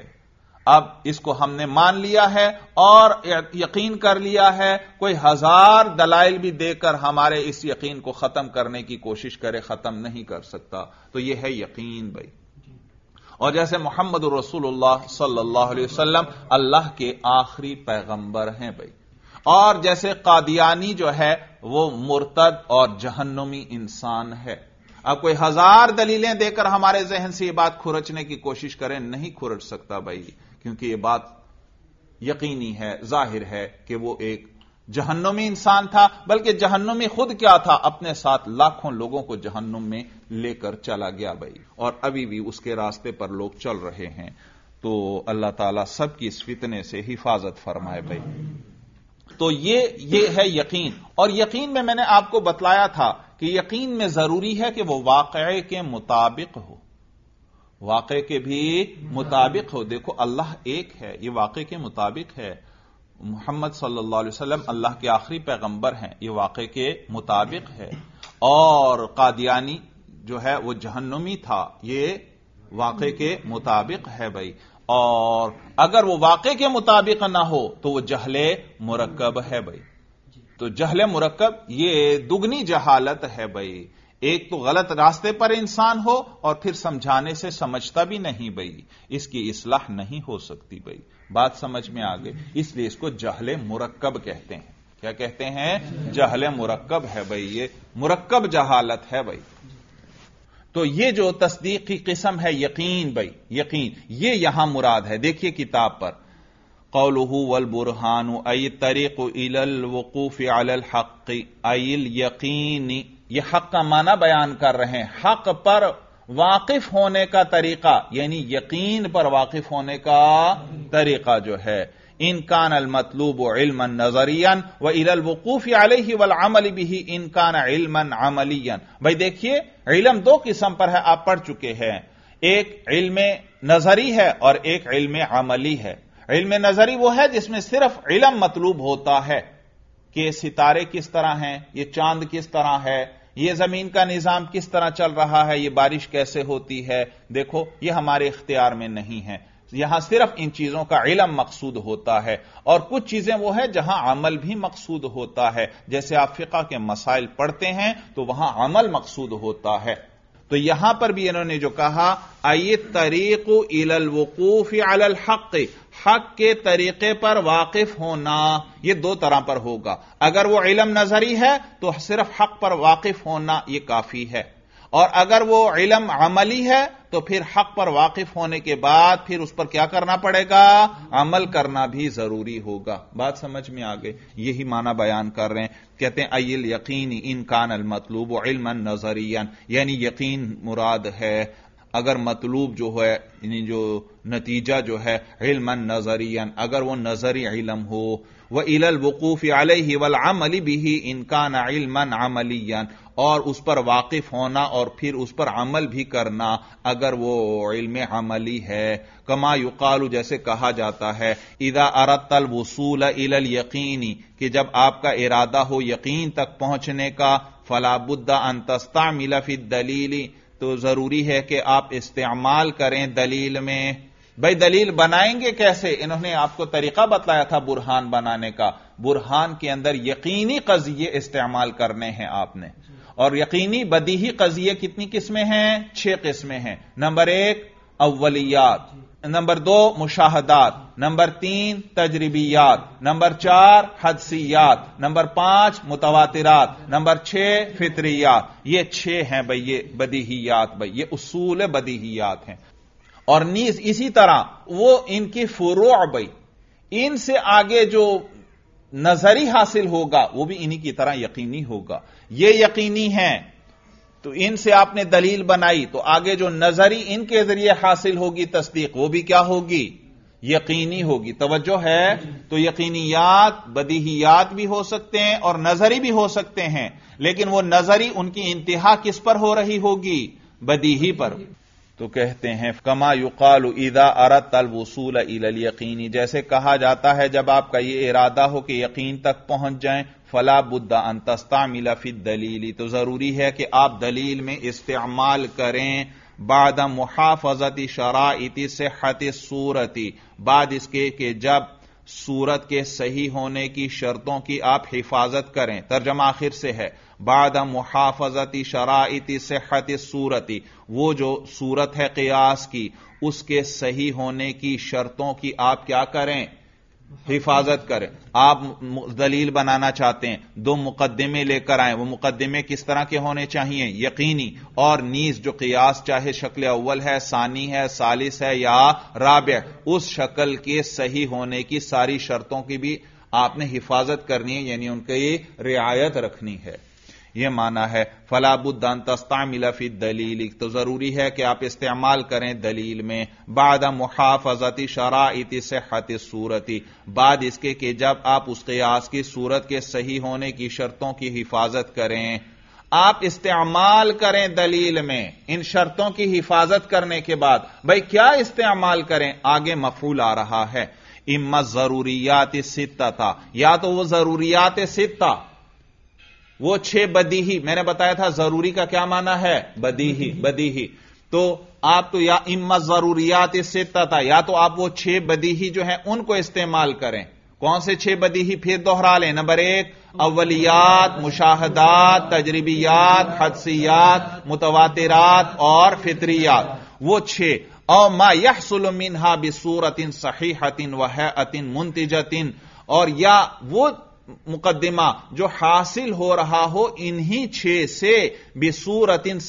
अब इसको हमने मान लिया है और यकीन कर लिया है कोई हजार दलाइल भी देकर हमारे इस यकीन को खत्म करने की कोशिश करे खत्म नहीं कर सकता तो यह है यकीन भाई और जैसे मोहम्मद रसूलुल्लाह सल्लल्लाहु अलैहि वसल्लम अल्लाह के आखिरी पैगंबर हैं भाई और जैसे कादियानी जो है वो मुर्तद और जहन्नुमी इंसान है अब कोई हजार दलीलें देकर हमारे जहन से ये बात खुरचने की कोशिश करें नहीं खुरच सकता भाई क्योंकि यह बात यकीनी है जाहिर है कि वह एक जहन्नुमी इंसान था बल्कि जहन्नुमी खुद क्या था अपने साथ लाखों लोगों को जहन्नुम में लेकर चला गया भाई और अभी भी उसके रास्ते पर लोग चल रहे हैं तो अल्लाह ताला सबकी इस फितने से हिफाजत फरमाए भाई तो ये ये है यकीन और यकीन में मैंने आपको बतलाया था कि यकीन में जरूरी है कि वह वाकए के मुताबिक हो वाक़े के भी मुताबिक हो देखो अल्लाह एक है ये वाक़े के मुताबिक है मोहम्मद सल्लल्लाहु अलैहि वसल्लम अल्लाह के आखिरी पैगंबर हैं ये वाक़े के मुताबिक है और कादियानी जो है वो जहन्नुमी था ये वाक़े के मुताबिक है भाई और अगर वो वाक़े के मुताबिक ना हो तो वो जहले मुरक्कब है भाई तो जहले मुरक्कब ये दुगनी जहालत है भाई एक तो गलत रास्ते पर इंसान हो और फिर समझाने से समझता भी नहीं बई इसकी इसलाह नहीं हो सकती बई बात समझ में आ गई इसलिए इसको जहले मुरक्कब कहते हैं क्या कहते हैं जहले मुरक्कब है बई ये मुरक्कब जहालत है बई तो ये जो तस्दीक की किस्म है यकीन बई यकीन ये यहां मुराद है देखिए किताब पर कौलहू वल बुरहानु अय तरीक इलल वकूफ अल हक अल यकीनी यह हक का माना बयान कर रहे हैं हक पर वाकिफ होने का तरीका यानी यकीन पर वाकिफ होने का तरीका जो है इनकान मतलूब इल्मन नजरियन व इलल वकूफ ही वल अमल भी इनकान इल्मन अमलियन भाई देखिए इलम दो किस्म पर है आप पढ़ चुके हैं एक इल्म नजरी है और एक इल्म अमली है इल्म नजरी वो है जिसमें सिर्फ इलम मतलूब होता है कि ये सितारे किस तरह हैं ये चांद किस तरह है ये जमीन का निजाम किस तरह चल रहा है ये बारिश कैसे होती है देखो ये हमारे इख्तियार में नहीं है यहां सिर्फ इन चीजों का इलम मकसूद होता है और कुछ चीजें वो है जहां अमल भी मकसूद होता है जैसे आप फिका के मसाइल पढ़ते हैं तो वहां अमल मकसूद होता है तो यहां पर भी इन्होंने जो कहा आइए तरीक इलल वकूफ अल हक हक के तरीके पर वाकिफ होना यह दो तरह पर होगा अगर वह इलम नजरी है तो सिर्फ हक पर वाकिफ होना यह काफी है और अगर वह इलम अमली है तो फिर हक पर वाकिफ होने के बाद फिर उस पर क्या करना पड़ेगा अमल करना भी जरूरी होगा बात समझ में आ गई यही माना बयान कर रहे हैं कहते हैं अयिल यकीन इनकान अल मतलूब इलमन नजरियन यानी यकीन मुराद है अगर मतलूब जो है यानी जो नतीजा जो है इलमन नजरियन अगर वो नजरी इलम हो वह इलल वकूफ ही वल अमली भी इनकान इलमन अमलियन और उस पर वाकिफ होना और फिर उस पर अमल भी करना अगर वो इल्म अमली है कमा युकालू जैसे कहा जाता है इदा अरतल वसूल इलल यकीनी कि जब आपका इरादा हो यकीन तक पहुंचने का फलाबुद्दा अंतस्ता मिलफिद दलीली तो जरूरी है कि आप इस्तेमाल करें दलील में भाई दलील बनाएंगे कैसे इन्होंने आपको तरीका बतलाया था बुरहान बनाने का बुरहान के अंदर यकीनी कजिए इस्तेमाल करने हैं आपने और यकीनी ही कजिए कितनी किस्में हैं छह किस्में हैं नंबर एक अव्वलियात नंबर दो मुशाहदात नंबर तीन तजरिबियात नंबर चार हदसियात नंबर पांच मुतवातिरात नंबर छह फितरियात ये छह हैं भाई ये बदीहियात भाई ये उसूल बदीहियात हैं और नीज इसी तरह वो इनकी फुरो भाई इनसे आगे जो नजरी हासिल होगा वो भी इन्हीं की तरह यकीनी होगा ये यकीनी है तो इनसे आपने दलील बनाई तो आगे जो नजरी इनके जरिए हासिल होगी तस्दीक वो भी क्या होगी यकीनी होगी तवज्जो है तो यकीनियात बदीहियात भी हो सकते हैं और नजरी भी हो सकते हैं लेकिन वो नजरी उनकी इंतहा किस पर हो रही होगी बदीही पर तो कहते हैं कमा युकाल ईदा अरत अल वसूल इल यकीनी जैसे कहा जाता है जब आपका ये इरादा हो कि यकीन तक पहुंच जाए फला बुद्धा अंतस्ता मिला फिद दलीली तो जरूरी है कि आप दलील में इस्तेमाल करें बाद मुहाफजती से हति सूरती बाद इसके कि जब सूरत के सही होने की शर्तों की आप हिफाजत करें तर्जमा आखिर से है बाद मुहाफजती शराइती सेहत सूरती वो जो सूरत है कयास की उसके सही होने की शर्तों की आप क्या करें हिफाजत करें आप दलील बनाना चाहते हैं दो मुकदमे लेकर आए वो मुकदमे किस तरह के होने चाहिए यकीनी और नीज जो कियास चाहे शक्ल अव्वल है सानी है सालिस है या राब उस शक्ल के सही होने की सारी शर्तों की भी आपने हिफाजत करनी है यानी उनकी रियायत रखनी है यह माना है फलाबुद्दान तस्ता तस्तामिलफी दलील तो जरूरी है कि आप इस्तेमाल करें दलील में बाद मुहाफजती शराइत सेहत सूरती बाद इसके कि जब आप उस कयास की सूरत के सही होने की शर्तों की हिफाजत करें आप इस्तेमाल करें दलील में इन शर्तों की हिफाजत करने के बाद भाई क्या इस्तेमाल करें आगे मफूल आ रहा है इम्मा जरूरियात सित्ता या तो वो जरूरियात सित्ता वो छह बदीही मैंने बताया था जरूरी का क्या माना है बदी बदी बदीही तो आप तो या इम्मा जरूरियात इससे था या तो आप वो छह ही जो है उनको इस्तेमाल करें कौन से छह बदीही फिर दोहरा लें नंबर एक अवलियात मुशाहदात तजरबियात हदसियात मुतवातिरात और फितरियात वो छह और मा यहसुलमिन हा बिसूरतिन सही हतिन वह अतिन मुंतजतिन और या वो मुकदमा जो हासिल हो रहा हो इन्हीं छह से बेसूरतिन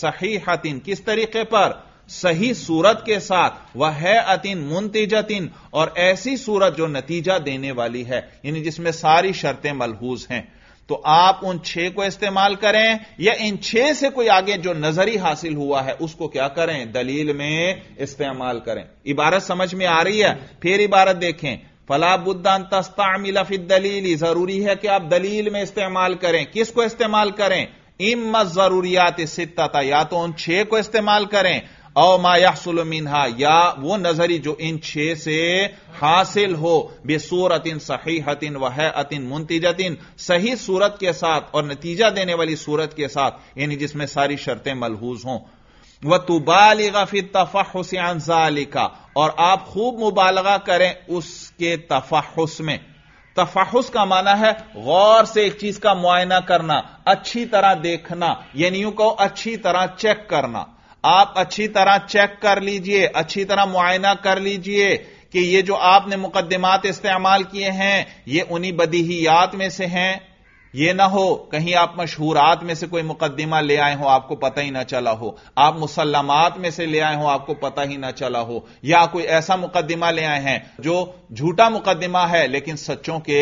हतिन किस तरीके पर सही सूरत के साथ वह है अतिन मुंतजतिन और ऐसी सूरत जो नतीजा देने वाली है यानी जिसमें सारी शर्तें मलहूज हैं तो आप उन छह को इस्तेमाल करें या इन छह से कोई आगे जो नजरी हासिल हुआ है उसको क्या करें दलील में इस्तेमाल करें इबारत समझ में आ रही है फिर इबारत देखें फला बुद्धान तस्तामिल दलीली जरूरी है कि आप दलील में इस्तेमाल करें किसको इस्तेमाल करें इम जरूरियात सित्ता या तो उन छह को इस्तेमाल करें औ मायासल मिनहा या वो नजरी जो इन छह से हासिल हो बेसूरतिन सही हतिन वह अतिन मुंतजतिन सही सूरत के साथ और नतीजा देने वाली सूरत के साथ यानी जिसमें सारी शर्तें मलहूज हों व तुबालिगा फी तफाहसालिका और आप खूब मुबालगा करें उसके तफाहस में तफाहस का माना है गौर से एक चीज का मुआयना करना अच्छी तरह देखना यानी यूं कहो अच्छी तरह चेक करना आप अच्छी तरह चेक कर लीजिए अच्छी तरह मुआयना कर लीजिए कि ये जो आपने मुकदमात इस्तेमाल किए हैं ये उन्हीं बदीहियात में से हैं यह ना हो कहीं आप मशहूरात में से कोई मुकदमा ले आए हो आपको पता ही ना चला हो आप मुसलमात में से ले आए हो आपको पता ही ना चला हो या कोई ऐसा मुकदमा ले आए हैं जो झूठा मुकदमा है लेकिन सच्चों के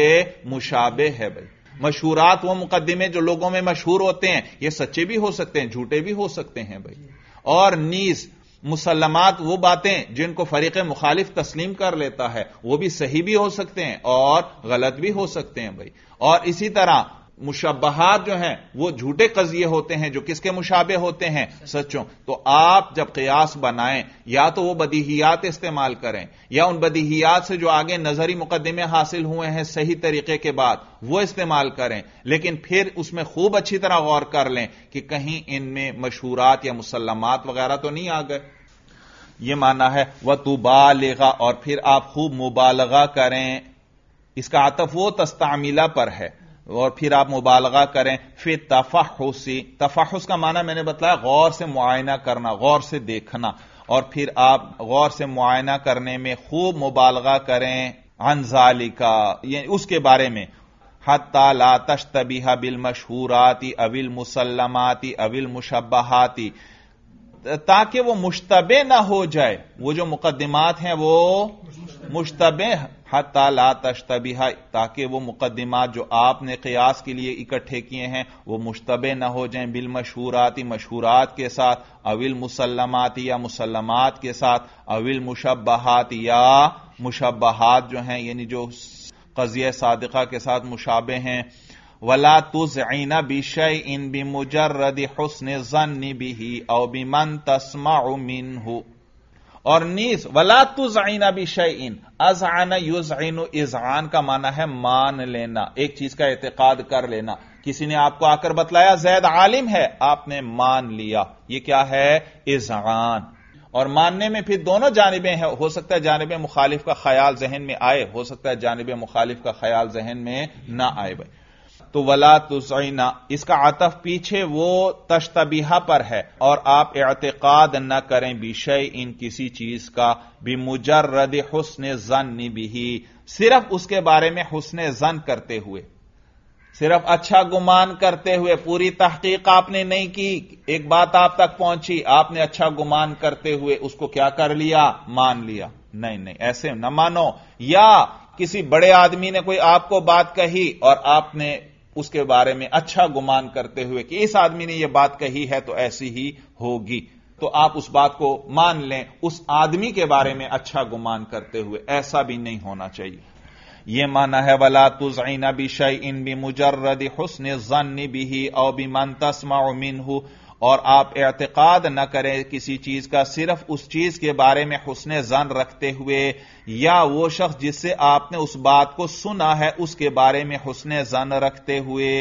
मुशाबे है भाई मशहूरात वो मुकदमे जो लोगों में मशहूर होते हैं ये सच्चे भी हो सकते हैं झूठे भी हो सकते हैं भाई और नीज मुसलमात वो बातें जिनको फरीक मुखालिफ तस्लीम कर लेता है वो भी सही भी हो सकते हैं और गलत भी हो सकते हैं भाई और इसी तरह मुशबहात जो हैं वो झूठे कजिए होते हैं जो किसके मुशाबे होते हैं सचों तो आप जब कयास बनाएं या तो वो बदीहियात इस्तेमाल करें या उन बदीहियात से जो आगे नजरी मुकदमे हासिल हुए हैं सही तरीके के बाद वो इस्तेमाल करें लेकिन फिर उसमें खूब अच्छी तरह गौर कर लें कि कहीं इनमें मशहूरत या मुसलमत वगैरह तो नहीं आ गए यह माना है वह बालेगा और फिर आप खूब मुबालगा करें इसका आतफ वो तस्तामिला पर है और फिर आप मुबालगा करें फिर तफाहुसी तफाहुस का माना मैंने बताया गौर से मुआयना करना गौर से देखना और फिर आप गौर से मुआयना करने में खूब मुबालगा करें अनजालिका ये उसके बारे में हत्ता ला तश्तबिहा बिल मशहूराती अविल मुसलमाती अविल मुशबहाती ताकि वो मुश्तबे ना हो जाए वो जो मुकदमात हैं वो मुश्तबे हता ला तशतबिहा ताकि वो मुकदमात जो आपने कयास के लिए इकट्ठे किए हैं वो मुश्तबे ना हो जाए बिल मशहूराती मशहूरात के साथ अविल मुसलमात या मुसलमात के साथ अविल मुशबहात या मुशबहात जो हैं यानी जो कजिया सादका के साथ मुशाबे हैं वला तुजना बिशय इन बिमुजरद हुसन जन बिही औ बिमन तस्मा मिन और नीस वला तुजना बिशय इन अजान युजन इजान का माना है मान लेना एक चीज का एतकाद कर लेना किसी ने आपको आकर बतलाया जैद आलिम है आपने मान लिया यह क्या है इजान और मानने में फिर दोनों जानबें हैं हो सकता है जानब मुखालिफ का ख्याल जहन में आए हो सकता है जानब मुखालिफ का ख्याल जहन में ना आए भाई तो वला तुसैना इसका आतफ पीछे वो तश्तबिहा पर है और आप एतकाद न करें विषय इन किसी चीज का भी मुजर्रद हुसन जन भी सिर्फ उसके बारे में हुसन जन करते हुए सिर्फ अच्छा गुमान करते हुए पूरी तहकीक आपने नहीं की एक बात आप तक पहुंची आपने अच्छा गुमान करते हुए उसको क्या कर लिया मान लिया नहीं नहीं ऐसे न मानो या किसी बड़े आदमी ने कोई आपको बात कही और आपने उसके बारे में अच्छा गुमान करते हुए कि इस आदमी ने यह बात कही है तो ऐसी ही होगी तो आप उस बात को मान लें उस आदमी के बारे में अच्छा गुमान करते हुए ऐसा भी नहीं होना चाहिए यह माना है वला तुजीना बिशई इन बी मुजर्रद हुसन जन्नी बिही औ बिमन तस्मा मिनहू और आप एतकाद न करें किसी चीज का सिर्फ उस चीज के बारे में हुसन जन रखते हुए या वो शख्स जिससे आपने उस बात को सुना है उसके बारे में हुसन जन रखते हुए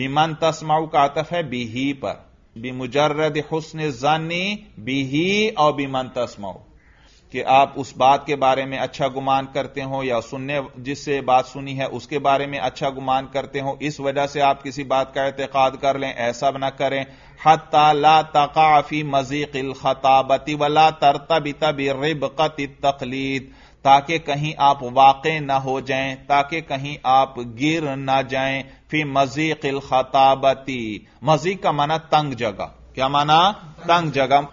बीमन तस्माऊ का आतफ है बीही पर बिमुजर्रद हुसन जनी बीही और बीमन तस्माऊ कि आप उस बात के बारे में अच्छा गुमान करते हो या सुनने जिससे बात सुनी है उसके बारे में अच्छा गुमान करते हो इस वजह से आप किसी बात का एतकाद कर लें ऐसा ना करें हत्ता ला तकाफी मजीकिल खताबती वला तरतबिता बिरबकत तकलीद ताकि कहीं आप वाक़ ना हो जाएं ताकि कहीं आप गिर ना जाएं फी मजीकिल खताबती मजीक का माना तंग जगह क्या माना तंग जगह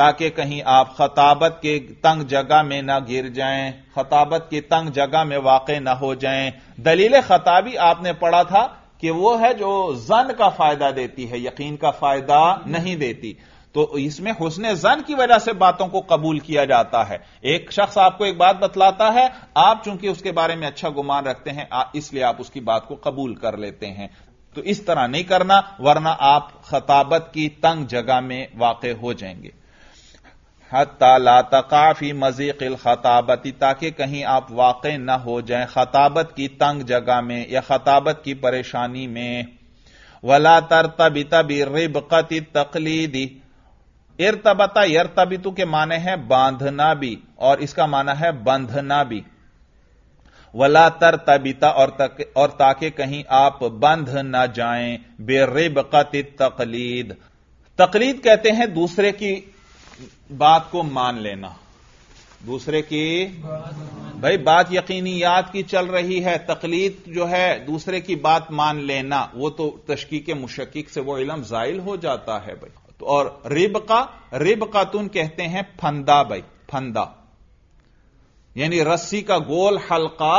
ताकि कहीं आप खताबत के तंग जगह में ना गिर जाएं खताबत की तंग जगह में वाक़ ना हो जाएं दलील खताबी आपने पढ़ा था कि वो है जो जन का फायदा देती है यकीन का फायदा नहीं देती तो इसमें हुसन जन की वजह से बातों को कबूल किया जाता है एक शख्स आपको एक बात बतलाता है आप चूंकि उसके बारे में अच्छा गुमान रखते हैं इसलिए आप उसकी बात को कबूल कर लेते हैं तो इस तरह नहीं करना वरना आप खताबत की तंग जगह में वाक़ हो जाएंगे हत्ता तकाफी मजीकिल खताबती ताकि कहीं आप वाक़ न हो जाए खताबत की तंग जगह में या खताबत की परेशानी में वला तरतबिता रिबकती तकलीदी इरतबता यरतबितु के माने हैं बांधना भी और इसका माना है बंधना भी वला तर तबिता और तक, और ताकि कहीं आप बंध न जाए बेरिबकत तकलीद तकलीद कहते हैं दूसरे की बात को मान लेना दूसरे की भाई बात यकीनियात की चल रही है तकलीद जो है दूसरे की बात मान लेना वो तो तश्की के मुशक्क से वो इलम जाइल हो जाता है भाई तो और रिब का रिब तुन कहते हैं फंदा भाई फंदा यानी रस्सी का गोल हल्का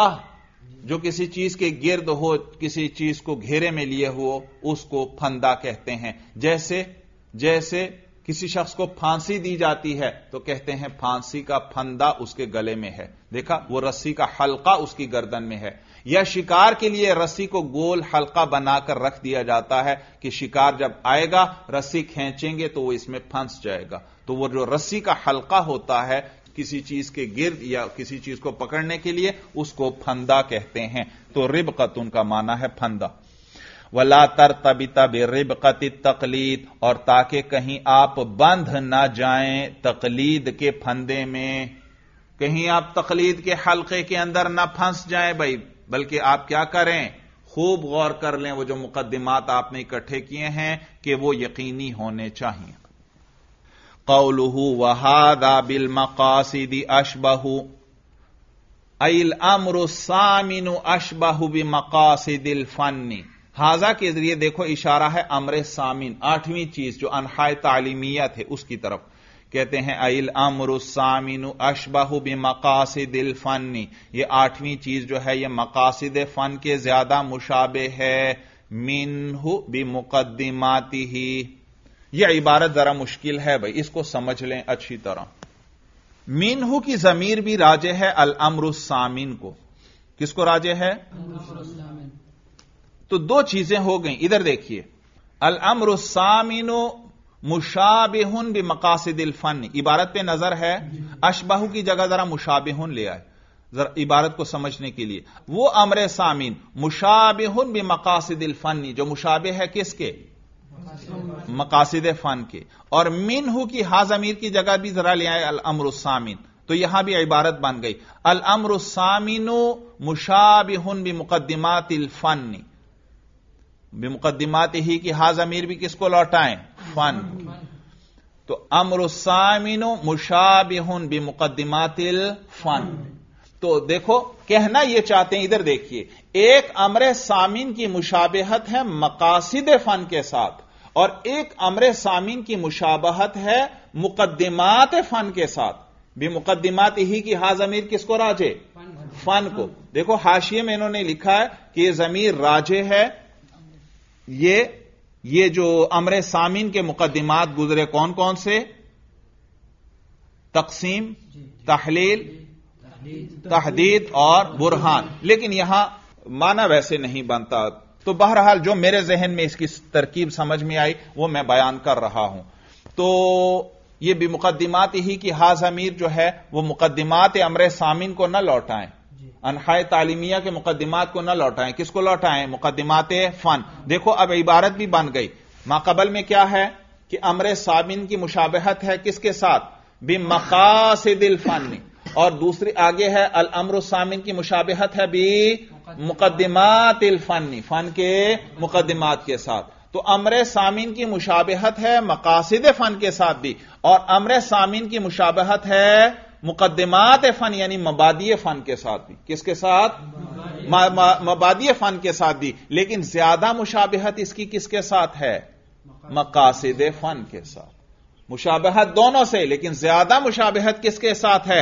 जो किसी चीज के गिर्द हो किसी चीज को घेरे में लिए हो उसको फंदा कहते हैं जैसे जैसे किसी शख्स को फांसी दी जाती है तो कहते हैं फांसी का फंदा उसके गले में है देखा वो रस्सी का हल्का उसकी गर्दन में है या शिकार के लिए रस्सी को गोल हल्का बनाकर रख दिया जाता है कि शिकार जब आएगा रस्सी खींचेंगे तो वो इसमें फंस जाएगा तो वो जो रस्सी का हल्का होता है किसी चीज के गिर्द या किसी चीज को पकड़ने के लिए उसको फंदा कहते हैं तो रिब उनका माना है फंदा वला तर तबिता बेरिबकत तकलीद और ताकि कहीं आप बंध ना जाएं तकलीद के फंदे में कहीं आप तकलीद के हल्के के अंदर ना फंस जाएं भाई बल्कि आप क्या करें खूब गौर कर लें वो जो मुकदमात आपने इकट्ठे किए हैं कि वो यकीनी होने चाहिए कौलहू वहादा बिल मकासिदी अशबहू अल अमरु सामिन अशबहू बि मकासिदिल फन्नी हाजा के जरिए देखो इशारा है अमर सामिन आठवीं चीज जो अनहाय तालीमियत है उसकी तरफ कहते हैं अल अमर सामिन बे मकासद फनी ये आठवीं चीज जो है ये मकासद फन के ज्यादा मुशाबे है मिनहु बे मुकदमाती ही यह इबारत जरा मुश्किल है भाई इसको समझ लें अच्छी तरह मीनहू की जमीर भी राजे है अल अमर सामिन को किसको राजे है तो दो चीजें हो गई इधर देखिए अल अमर सामिनो मुशाबिहन बे मकासद फन इबारत पे नजर है अशबाहू की जगह जरा मुशाबिहन ले आए जरा इबारत को समझने के लिए वो अमर सामिन मुशाबिहन बे मकासद फन जो मुशाबे है किसके मकासद फन के और मिन हु की अमीर की जगह भी जरा ले आए अल अमर सामिन तो यहां भी इबारत बन गई अल अमर सामिनो मुशाबिहन बे मुकदमात फन बेमुकदमात ही कि हाज अमीर भी किसको लौटाएं फन तो अमर सामिन मुशाबिहन बेमुकदमातिल फन तो देखो कहना यह चाहते हैं इधर देखिए एक अमर सामिन की मुशाबहत है मकासिद फन के साथ और एक अमर सामिन की मुशाबहत है मुकदमात फन के साथ भी मुकदमात ही कि हा जमीर किसको राजे फन को देखो हाशिए में इन्होंने लिखा है कि यह जमीर राजे है ये ये जो अमर सामीन के मुकदमात गुजरे कौन कौन से तकसीम तहलील तहदीद और बुरहान लेकिन यहां माना वैसे नहीं बनता तो बहरहाल जो मेरे जहन में इसकी तरकीब समझ में आई वो मैं बयान कर रहा हूं तो ये भी मुकदमात ही कि हाज अमीर जो है वो मुकदमात अमर सामीन को न लौटाएं अनहाय तालीमिया के मुकदमात को न लौटाएं किसको लौटाएं मुकदमात फन देखो अब इबारत भी बन गई माकबल में क्या है कि अमर साबिन की मुशाबहत है किसके साथ बी मकासदिल फन और दूसरी आगे है अल अमर सामिन की मुशाबहत है बी मुकदमात फन फन के मुकदमात के साथ तो अमर सामिन की मुशाबहत है मकासद फन के साथ भी और अमर सामिन की मुशाबहत है मुकदमात फन यानी मबादी फन के साथ भी किसके साथ मबादी फन के साथ भी लेकिन ज्यादा मुशाबहत इसकी किसके साथ है मकासद फन के साथ मुशाबहत दोनों से लेकिन ज्यादा मुशाबहत किसके साथ है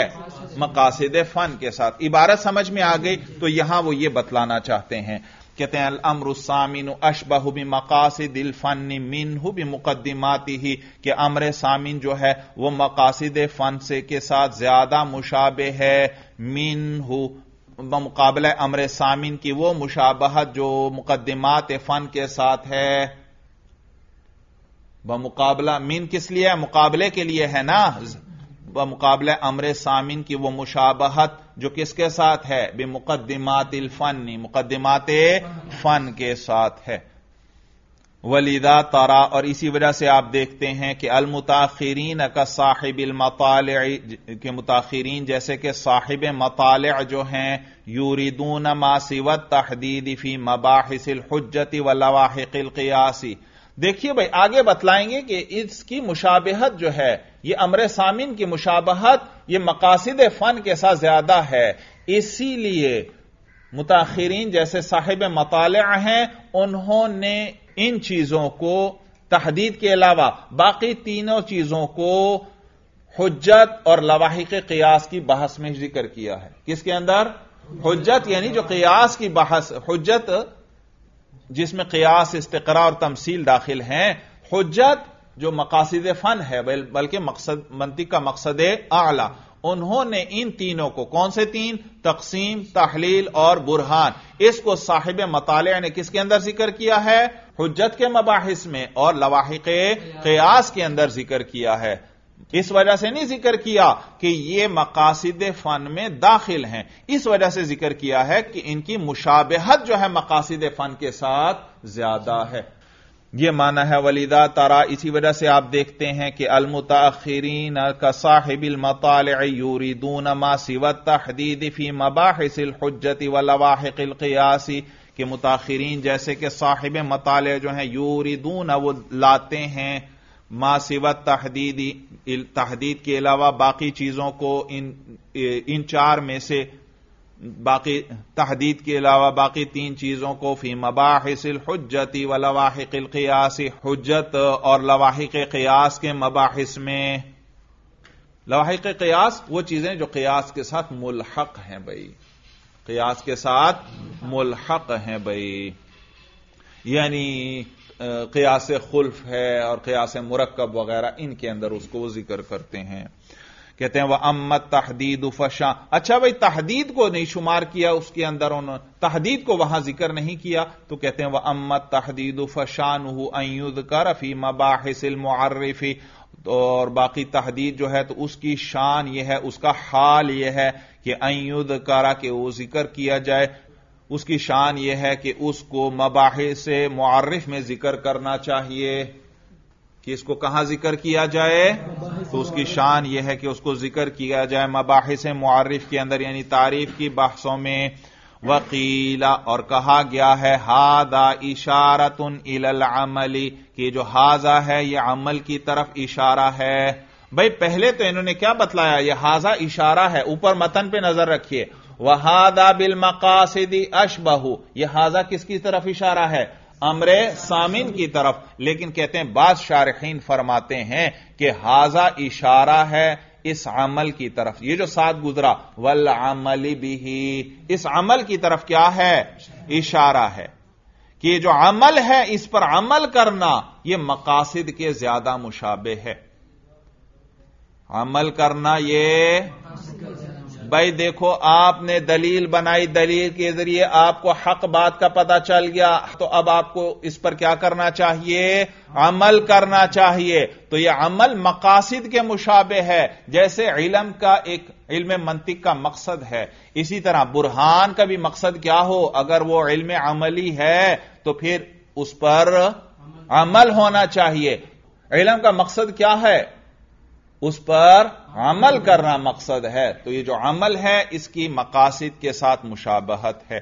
मकासद फन के साथ इबारत समझ में आ गई तो यहां वो ये बतलाना चाहते हैं कहते हैं अमरुसामिन अशबह भी मकासिदिल फन मिन हु मुकदमाती ही कि अमर सामिन जो है वह मकासिद फन से के साथ ज्यादा मुशाबे है मिन मुकाबला अमर सामिन की वो मुशाबहत जो मुकदमात फन के साथ है मुकाबला मीन किस लिए है मुकाबले के लिए है ना ब मुकाबला अमर सामिन की वो मुशाबहत जो किसके साथ है बे मुकदमात फन मुकदमात फन के साथ है वलीदा तारा और इसी वजह से आप देखते हैं कि अलमुताखरीन का साहिब मताल के मुताखरीन जैसे कि साहिब मताल जो हैं यूरिदून मासीवत तहदीदी फी हजती व देखिए भाई आगे बतलाएंगे कि इसकी मुशाबहत जो है यह अमर सामिन की मुशाबहत यह मकासद फन के साथ ज्यादा है इसीलिए मुताखरीन जैसे साहिब मताल हैं उन्होंने इन चीजों को तहदीद के अलावा बाकी तीनों चीजों को हजत और लवाहिक कयास की बहस में जिक्र किया है किसके अंदर हजत यानी जो कयास की बहस हजत जिसमें कयास इस्तरा और तमसील दाखिल हैं हजत जो मकासद फन है बल्कि मकसद मंतिक का मकसद आला उन्होंने इन तीनों को कौन से तीन तकसीम तहलील और बुरहान इसको साहिब मताल ने किसके अंदर जिक्र किया है हजत के मबाहिस में और लवाहिक कयास के अंदर जिक्र किया है इस वजह से नहीं जिक्र किया कि ये मकासद फन में दाखिल हैं इस वजह से जिक्र किया है कि इनकी मुशाबहत जो है मकासद फन के साथ ज्यादा है यह माना है वलीदा तारा इसी वजह से आप देखते हैं कि अलमुताखरीन का साहिबिल मताल यूरीदून मा सिवा तहदीद फी मबाहिसिल हजती व लवाहिकिल के मुताखरीन जैसे कि साहिब मताल जो यूरी यूरीदून वो लाते हैं मा सिवा तहदीदी तहदीद के अलावा बाकी चीजों को इन इन चार में से बाकी तहदीद के अलावा बाकी तीन चीजों को फी मबाहिसिल हजती व लवाहिकिल क्यास हजत और लवाहिक क्यास के मबाहिस में लवाहिक क्यास वो चीजें जो कयास के साथ मुलहक हैं भाई कयास के साथ मुलहक हैं भाई यानी कयास खुल्फ है और क्यास मुरकब वगैरह इनके अंदर उसको जिक्र करते हैं कहते हैं वह अम्मत तहदीद फशा अच्छा भाई तहदीद को नहीं शुमार किया उसके अंदर उन्होंने तहदीद को वहां जिक्र नहीं किया तो कहते हैं वह अम्मत तहदीद फशान अयुद कर फी मबाहिसिल मुआरफी और बाकी तहदीद जो है तो उसकी शान यह है उसका हाल यह है कि अयुद करा के वो जिक्र किया जाए उसकी शान यह है कि उसको मबाह से मुआरफ में जिक्र करना चाहिए कि इसको कहां जिक्र किया जाए तो उसकी शान यह है कि उसको जिक्र किया जाए मबाहिस मुआरफ के अंदर यानी तारीफ की बहसों में वकीला और कहा गया है हादा इशारत इलल अमली कि जो हाजा है यह अमल की तरफ इशारा है भाई पहले तो इन्होंने क्या बतलाया यह हाजा इशारा है ऊपर मतन पे नजर रखिए वहादा बिल मकासदी अशबहू यह हाजा किसकी तरफ इशारा है अमरे सामिन की तरफ लेकिन कहते हैं बाद शारखीन फरमाते हैं कि हाजा इशारा है इस अमल की तरफ ये जो साथ गुजरा वल अमली भी इस अमल की तरफ क्या है इशारा है कि जो अमल है इस पर अमल करना यह मकासद के ज्यादा मुशाबे है अमल करना यह भाई देखो आपने दलील बनाई दलील के जरिए आपको हक बात का पता चल गया तो अब आपको इस पर क्या करना चाहिए अमल करना चाहिए तो यह अमल मकासद के मुशाबे है जैसे इलम का एक इल्म मंतिक का मकसद है इसी तरह बुरहान का भी मकसद क्या हो अगर वो इल्म अमली है तो फिर उस पर अमल होना चाहिए इलम का मकसद क्या है उस पर अमल करना मकसद है तो ये जो अमल है इसकी मकासद के साथ मुशाबहत है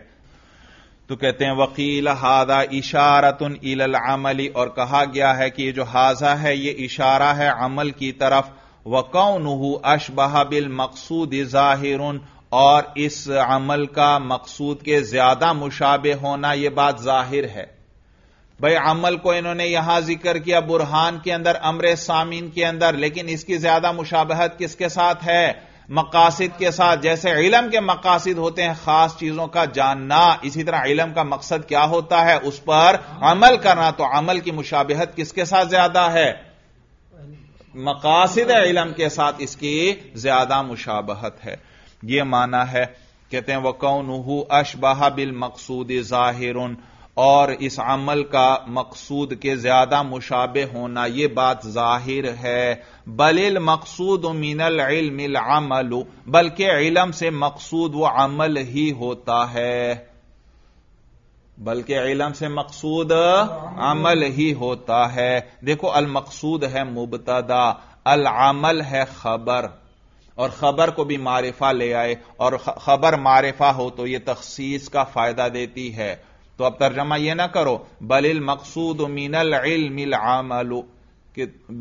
तो कहते हैं वकील हादा इशारतन इलल अमली और कहा गया है कि ये जो हाजा है ये इशारा है अमल की तरफ वकौनहू अशबह बिल मकसूद जाहिर और इस अमल का मकसूद के ज्यादा मुशाबे होना यह बात जाहिर है भाई अमल को इन्होंने यहां जिक्र किया बुरहान के अंदर अमर सामीन के अंदर लेकिन इसकी ज्यादा मुशाबहत किसके साथ है मकासद के साथ जैसे इलम के मकासद होते हैं खास चीजों का जानना इसी तरह इलम का मकसद क्या होता है उस पर अमल करना तो अमल की मुशाबहत किसके साथ ज्यादा है मकासद इलम के साथ इसकी ज्यादा मुशाबहत है यह माना है कहते हैं वह कौन अशबाह बिल मकसूद जाहिर और इस अमल का मकसूद के ज्यादा मुशाबे होना यह बात जाहिर है बलिल मकसूद मिनल इल्म अमल बल्कि इलम से मकसूद व अमल ही होता है बल्कि इलम से मकसूद अमल ही होता है देखो अल मकसूद है मुबतदा अल अमल है खबर और खबर को भी मारिफा ले आए और खबर मारिफा हो तो यह तखसीस का फायदा देती है तो अब तर्जमा यह ना करो बलिल मकसूद मिनल इल्मिल आमलु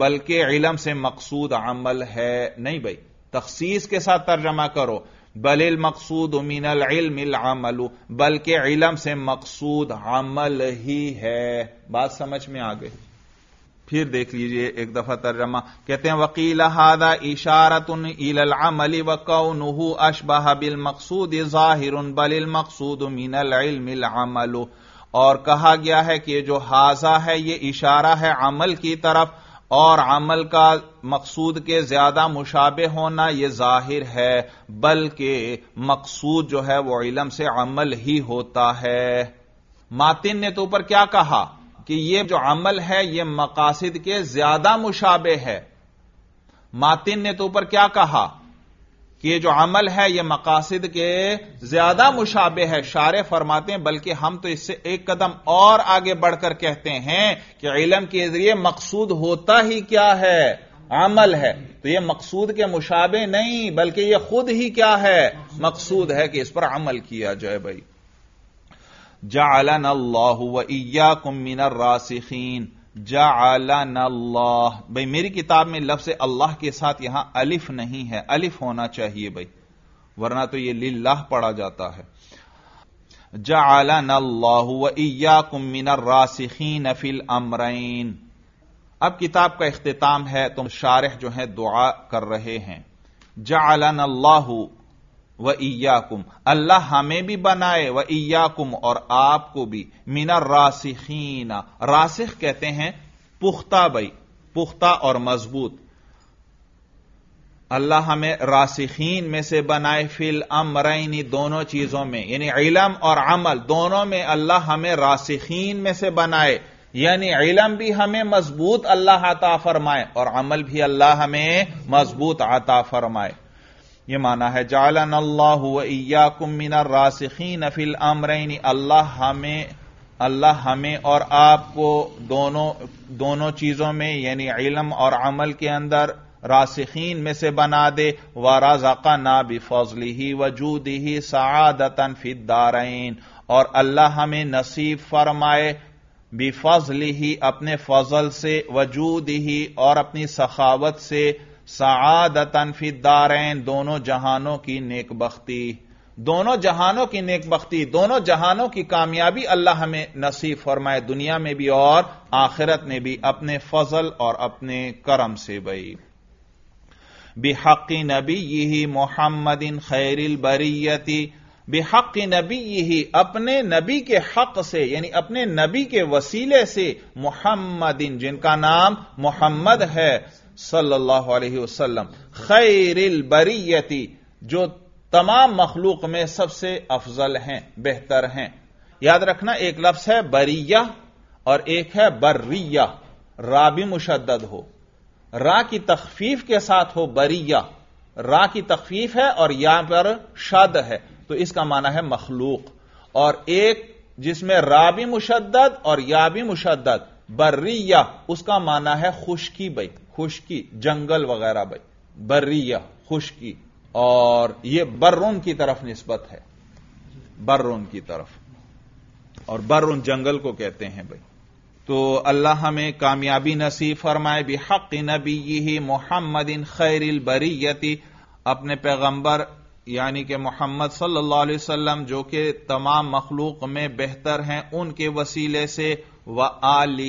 बल्कि इलम से मकसूद अमल है नहीं भाई तखसीस के साथ तर्जमा करो बलिल मकसूद मिनल इल्मिल आमलु बल्कि इलम से मकसूद अमल ही है बात समझ में आ गई फिर देख लीजिए एक दफा तर्जमा कहते हैं वकील हादा इशारतन इल अमली व नुह अशबह बिल मकसूद जाहिर बलिल मकसूद मिनल मिल और कहा गया है कि ये जो हाजा है ये इशारा है अमल की तरफ और अमल का मकसूद के ज्यादा मुशाबे होना यह जाहिर है बल्कि मकसूद जो है वह इलम से अमल ही होता है मातिन ने तो ऊपर क्या कहा कि यह जो अमल है यह मकासद के ज्यादा मुशाबे है मातिन ने तो ऊपर क्या कहा कि यह जो अमल है यह मकासिद के ज्यादा मुशाबे है शारे फरमाते हैं बल्कि हम तो इससे एक कदम और आगे बढ़कर कहते हैं कि इलम के जरिए मकसूद होता ही क्या है अमल है तो यह मकसूद के मुशाबे नहीं बल्कि यह खुद ही क्या है मकसूद है कि इस पर अमल किया जाए भाई जालन अल्लाह वैया कुमिन रासिकीन जालन अल्लाह भाई मेरी किताब में लफ्ज अल्लाह के साथ यहां अलिफ नहीं है अलिफ होना चाहिए भाई वरना तो ये लिल्लाह पढ़ा जाता है जालन अल्लाह वैया कुमिन रासिकीन फिल अमरैन अब किताब का अख्तितम है तो शारह जो है दुआ कर रहे हैं जालन अल्लाह व इयाकुम अल्लाह हमें भी बनाए व इयाकुम और आपको भी मीना रासिखीन रासिख कहते हैं पुख्ता भाई पुख्ता और मजबूत अल्लाह हमें रासिखीन में से बनाए फिल अमरैनी दोनों चीजों में यानी इलम और अमल दोनों में अल्लाह हमें रासिखीन में से बनाए यानी इलम भी हमें मजबूत अल्लाह अता फरमाए और अमल भी अल्लाह हमें मजबूत अता फरमाए ये माना है जालन अल्लाह कुमिना रासिकीन फिल अमरैन अल्लाह हमें अल्लाह हमें और आपको दोनों दोनों चीजों में यानी इलम और अमल के अंदर रासिखीन में से बना दे व राजाका ना बिफौजली ही वजूद ही सआदतन फिदारैन और अल्लाह हमें नसीब फरमाए बिफजली ही अपने फजल से वजूद ही और अपनी सखावत से सआदतन फिदारैन दोनों जहानों की नेकबख्ती दोनों जहानों की नेकबख्ती दोनों जहानों की कामयाबी अल्लाह हमें नसीब फरमाए दुनिया में भी और आखिरत में भी अपने फजल और अपने करम से बई बेहक नबी यही मोहम्मदिन खैरिल बरियती बेहक नबी यही अपने नबी के हक से यानी अपने नबी के वसीले से मोहम्मदिन जिनका नाम मोहम्मद है सल्लल्लाहु अलैहि वसल्लम खैरिल बरियती जो तमाम मखलूक में सबसे अफजल हैं बेहतर हैं याद रखना एक लफ्स है बरिया और एक है बर्रिया रा भी मुशद हो रा की तखफीफ के साथ हो बरिया रा की तखफीफ है और यहां पर शद है तो इसका माना है मखलूक और एक जिसमें रा भी मुशद और या भी मुशद बर्रिया उसका माना है खुशकी बई खुशकी जंगल वगैरह भाई बर्रिया खुशकी और ये बर्रोन की तरफ निस्बत है बर्रोन की तरफ और बर्रोन जंगल को कहते हैं भाई तो अल्लाह हमें कामयाबी नसीब फरमाए भी हक नबी ही इन खैरिल बरीयती अपने पैगंबर यानी कि मोहम्मद सल्लल्लाहु अलैहि वसल्लम जो कि तमाम मखलूक में बेहतर हैं उनके वसीले से व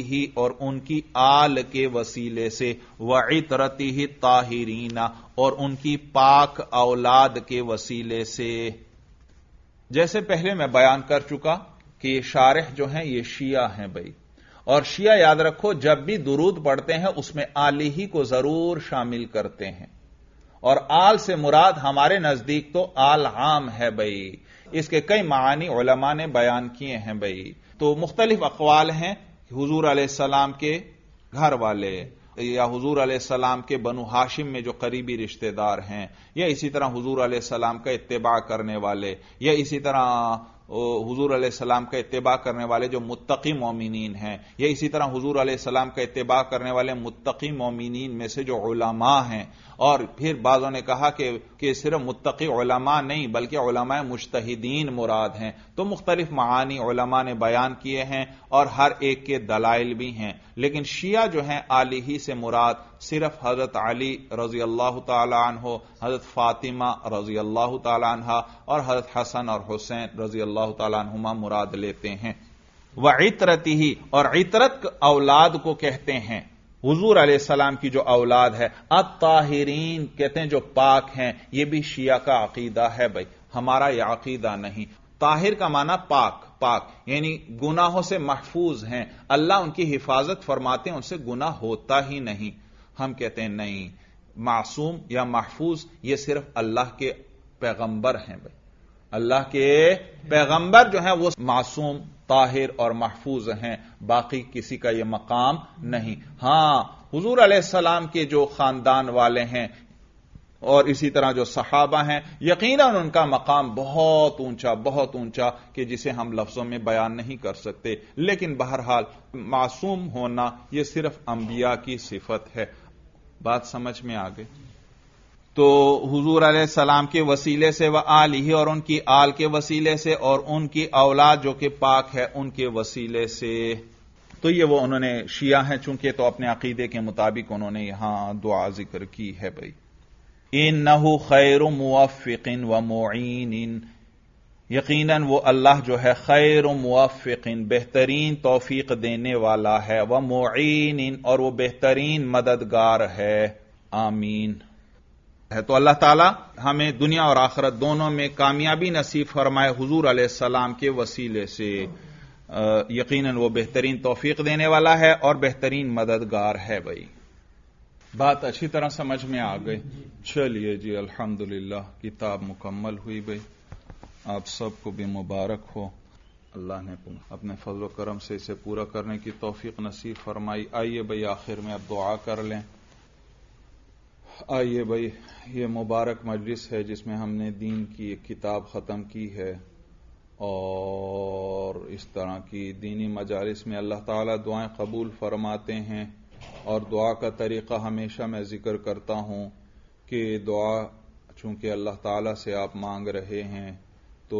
ही और उनकी आल के वसीले से व इतरती ताहिरीना और उनकी पाक औलाद के वसीले से जैसे पहले मैं बयान कर चुका कि ये शारह जो हैं ये शिया हैं भाई और शिया याद रखो जब भी दुरूद पढ़ते हैं उसमें ही को जरूर शामिल करते हैं और आल से मुराद हमारे नजदीक तो आल आम है भाई इसके कई मानी ने बयान किए हैं भाई तो मुख्तलिफ अकवाल हैं हजूर आसलाम के घर वाले या हजूर आसमाम के बनु हाशिम में जो करीबी रिश्तेदार हैं या इसी तरह हजूर आसमाम का इतबा करने वाले या इसी तरह हजूर आसलाम का इतबा करने वाले जो मुतकी मोमिन हैं या इसी तरह हजूर आसलाम का इतबा करने वाले मुतकी मोमिन में से जो उलमा हैं और फिर बाज़ों ने कहा कि, कि सिर्फ मुतकी ओलमा नहीं बल्कि ओलमा मुश्तदीन मुराद हैं तो मुख्तलिफ मानी ने बयान किए हैं और हर एक के दलाइल भी हैं लेकिन शिया जो है आली ही से मुराद सिर्फ हजरत अली रजी अल्लाह हो हजरत फातिमा रजी अल्लाह तन और हजरत हसन और हुसैन रजी अल्लाह तहुमा मुराद लेते हैं वह इतरती ही और इतरत औलाद को कहते हैं हजूर आसलाम की जो औलाद है ताहरीन कहते हैं जो पाक हैं यह भी शिया का अकीदा है भाई हमारा यह अकीदा नहीं ताहिर का माना पाक पाक यानी गुनाहों से महफूज हैं अल्लाह उनकी हिफाजत फरमाते हैं उनसे गुना होता ही नहीं हम कहते हैं नहीं मासूम या महफूज ये सिर्फ अल्लाह के पैगंबर हैं भाई अल्लाह के पैगंबर जो है वो मासूम ताहिर और महफूज हैं बाकी किसी का यह मकाम नहीं हां हजूर अलैहिस्सलाम के जो खानदान वाले हैं और इसी तरह जो सहाबा हैं यकीन उनका मकाम बहुत ऊंचा बहुत ऊंचा कि जिसे हम लफ्जों में बयान नहीं कर सकते लेकिन बहरहाल मासूम होना यह सिर्फ अंबिया की सिफत है बात समझ में आ गई तो हुजूर सलाम के वसीले से वह आल ही और उनकी आल के वसीले से और उनकी औलाद जो कि पाक है उनके वसीले से तो ये वो उन्होंने शिया हैं चूंकि तो अपने अकीदे के मुताबिक उन्होंने यहां दुआ जिक्र की है भाई इन हो खैर मुआफिकिन व मोइन यकीनन वो अल्लाह जो है खैर मुआफिकिन बेहतरीन तोफीक देने वाला है व मोइन और वो बेहतरीन मददगार है आमीन है तो अल्लाह ताला हमें दुनिया और आखरत दोनों में कामयाबी नसीब फरमाए हजूर सलाम के वसीले से यकीन वो बेहतरीन तोफीक देने वाला है और बेहतरीन मददगार है भाई बात अच्छी तरह समझ में आ गई चलिए जी अल्हम्दुलिल्लाह किताब मुकम्मल हुई भाई आप सबको भी मुबारक हो अल्लाह ने अपने फजल करम से इसे पूरा करने की तोफीक नसीब फरमाई आइए भाई आखिर में अब दुआ कर लें आइए भाई ये मुबारक मजलिस है जिसमें हमने दीन की एक किताब ख़त्म की है और इस तरह की दीनी मजालिस में अल्लाह ताला दुआएं कबूल फरमाते हैं और दुआ का तरीक़ा हमेशा मैं जिक्र करता हूं कि दुआ चूंकि अल्लाह ताला से आप मांग रहे हैं तो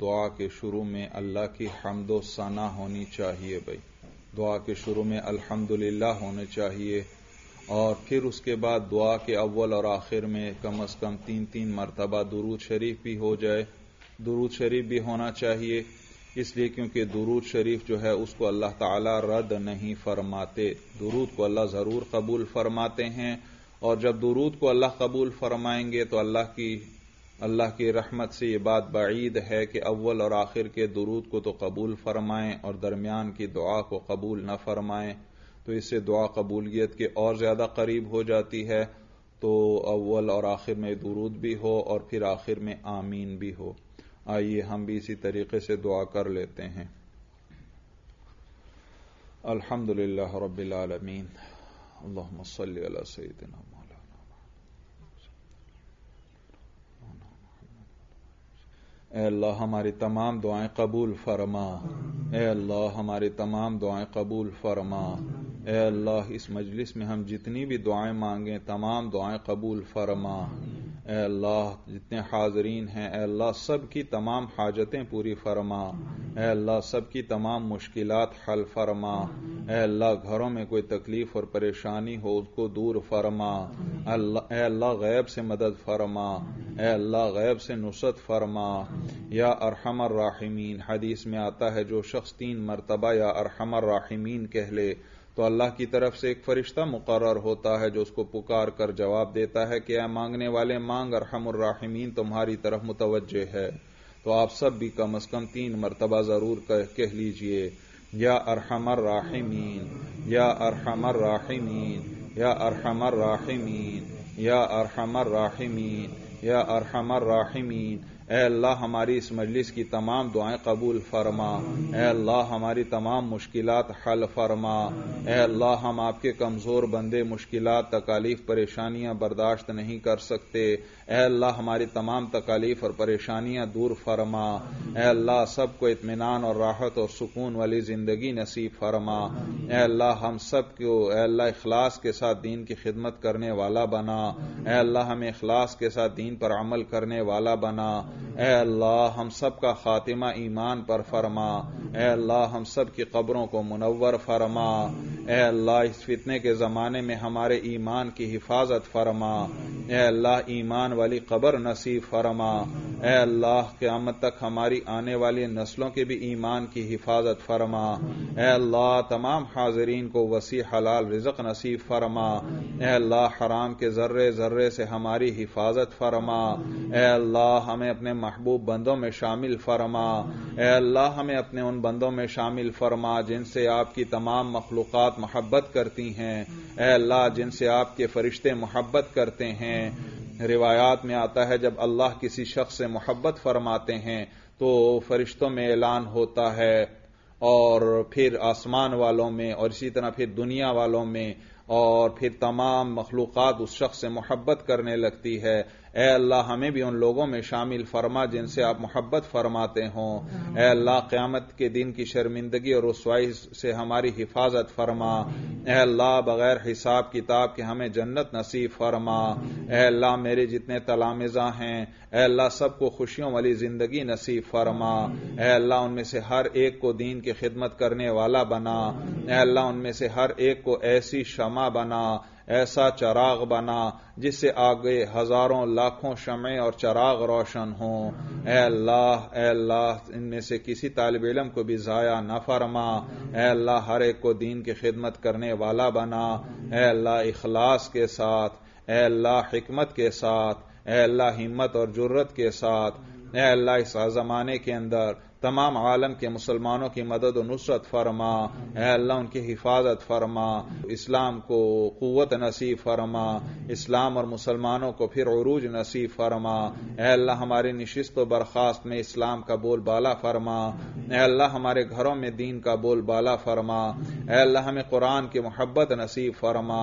दुआ के शुरू में अल्लाह की हमदो सना होनी चाहिए भाई दुआ के शुरू में अल्हम्दुलिल्लाह होने चाहिए और फिर उसके बाद दुआ के अव्वल और आखिर में कम अज कम तीन तीन मरतबा दुरूद शरीफ भी हो जाए दुरूद शरीफ भी होना चाहिए इसलिए क्योंकि दुरूद शरीफ जो है उसको अल्लाह ताला रद्द नहीं फरमाते दुरूद को अल्लाह ज़रूर कबूल फरमाते हैं और जब दुरूद को अल्लाह कबूल फरमाएंगे तो अल्लाह की अल्लाह की रहमत से ये बात बाईद है कि अव्वल और आखिर के दुरूद को तो कबूल फरमाएं और दरमियान की दुआ को कबूल न फरमाएं तो इससे दुआ कबूलियत के और ज़्यादा करीब हो जाती है तो अव्वल और आखिर में दुरूद भी हो और फिर आखिर में आमीन भी हो आइए हम भी इसी तरीके से दुआ कर लेते हैं अल्हम्दुलिल्लाह रब्बिल आलमीन अल्लाहुम्मा सल्ली अला सय्यदिना अल्लाह हमारी तमाम दुआएं कबूल फरमा अल्लाह हमारी तमाम दुआएं कबूल फरमा अल्लाह इस मजलिस में हम जितनी भी दुआएं मांगे तमाम दुआएं कबूल फरमा अल्लाह जितने हाजरीन हैं अल्लाह सब की तमाम हाजतें पूरी फरमा अल्लाह सब की तमाम मुश्किल हल फरमा अल्लाह घरों में कोई तकलीफ और परेशानी हो उसको दूर फरमा अल्लाह गैब से मदद फरमा अल्लाह गैब से नुसरत फरमा या अरहमर राहिमीन हदीस में आता है जो शख्स तीन मरतबा या अरहमर राहिमीन कह ले तो अल्लाह की तरफ से एक फरिश्ता मुकर होता है जो उसको पुकार कर जवाब देता है कि या मांगने वाले मांग अरहमर राहिमीन तुम्हारी तरफ मुतवजह है तो आप सब भी कम अज कम तीन मरतबा जरूर कह, कह लीजिए या अरहमर राहिमीन या अरहमर राहिमीन या अरहमर राहिमीन या अरहमर राहिमीन या अरहमर राहिमीन अल्लाह हमारी इस मजलिस की तमाम दुआएं कबूल फरमा अल्लाह हमारी तमाम मुश्किल हल फरमा अल्लाह हम आपके कमज़ोर बंदे मुश्किल तकालीफ परेशानियां बर्दाश्त नहीं कर सकते अल्लाह हमारी तमाम तकालीफ और परेशानियां दूर फरमा अल्लाह सबको इतमान और राहत और सुकून वाली ज़िंदगी नसीब फरमा अल्लाह हम सबको अल्लाह अखलास के साथ दीन की खिदमत करने वाला बना अल्लाह हमें इखलास के साथ दीन पर अमल करने वाला बना ए अल्लाह हम सब का खातिमा ईमान पर फरमा अल्लाह हम सब की कब्रों को मुनवर फरमा अल्लाह इस फितने के ज़माने में हमारे ईमान की हिफाजत फरमा अल्लाह ईमान वाली कब्र नसीब फरमा अल्लाह आमद तक हमारी आने वाली नस्लों के भी ईमान की हिफाजत फरमा अल्लाह तमाम हाजरीन को वसी हलाल रिजक नसीब फरमा अल्लाह हराम के ज़र्रे ज़र्रे से हमारी हिफाजत फरमा अल्लाह हमें अपने महबूब बंदों में शामिल फरमा अल्लाह हमें अपने उन बंदों में शामिल फरमा जिनसे आपकी तमाम मखलूक मोहब्बत करती हैं अल्लाह जिनसे आपके फरिश्ते मोहब्बत करते हैं रिवायात में आता है जब अल्लाह किसी शख्स से मोहब्बत फरमाते हैं तो फरिश्तों में ऐलान होता है और फिर आसमान वालों में और इसी तरह फिर दुनिया वालों में और फिर तमाम मखलूक उस शख्स से मोहब्बत करने लगती है ए अल्लाह हमें भी उन लोगों में शामिल फरमा जिनसे आप मोहब्बत फरमाते हों ए अल्लाह क़्यामत के दिन की शर्मिंदगी और रसवाई से हमारी हिफाजत फरमा ए अल्लाह बगैर हिसाब किताब के हमें जन्नत नसीब फरमा ए अल्लाह मेरे जितने तलामजा हैं ए अल्लाह सबको खुशियों वाली ज़िंदगी नसीब फरमा ए अल्लाह उनमें से हर एक को दीन की खिदमत करने वाला बना ए अल्लाह उनमें से हर एक को ऐसी शमा बना ऐसा चराग बना जिससे आगे हजारों लाखों शमें और चराग रोशन हों अल्लाह अल्लाह इनमें से किसी तालब इलम को भी ज़ाया न फरमा अल्लाह हर एक को दीन की खिदमत करने वाला बना अल्लाह इखलास के साथ अल्लाह हमत के साथ अल्लाह हिम्मत और जुर्रत के साथ अल्लाह इस जमाने के अंदर तमाम आलम के मुसलमानों की मदद और नुसरत फरमा अल्लाह उनकी हिफाजत फरमा इस्लाम को क़वत नसीब फरमा इस्लाम और मुसलमानों को फिर अरूज नसीब फरमा अल्लाह हमारे नशस्त बर्खास्त में इस्लाम का बाला फरमा अल्लाह हमारे घरों में दीन का बाला फरमा अल्लाह हमें कुरान की मोहब्बत नसीब फरमा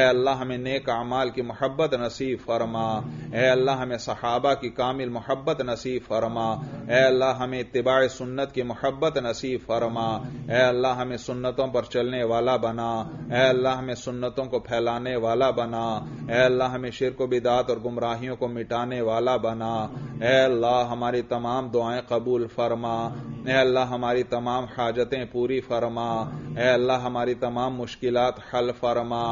अल्लाह हमें नेक अमाल की मोहब्बत नसीब फरमा अल्लाह हमें सहाबा की कामिल मोहब्बत नसीब फरमा अल्लाह हमें इतबा इतबा सुन्नत की मोहब्बत नसीब फरमा ए अल्लाह हमें सुन्नतों पर चलने वाला बना ए अल्लाह हमें सुन्नतों को फैलाने वाला बना ए अल्लाह हमें शिर को बिदात और गुमराहियों को मिटाने वाला बना ए अल्लाह हमारी तमाम दुआएं कबूल फरमा ए अल्लाह हमारी तमाम हाजतें पूरी फरमा ए अल्लाह हमारी तमाम मुश्किलात हल फरमा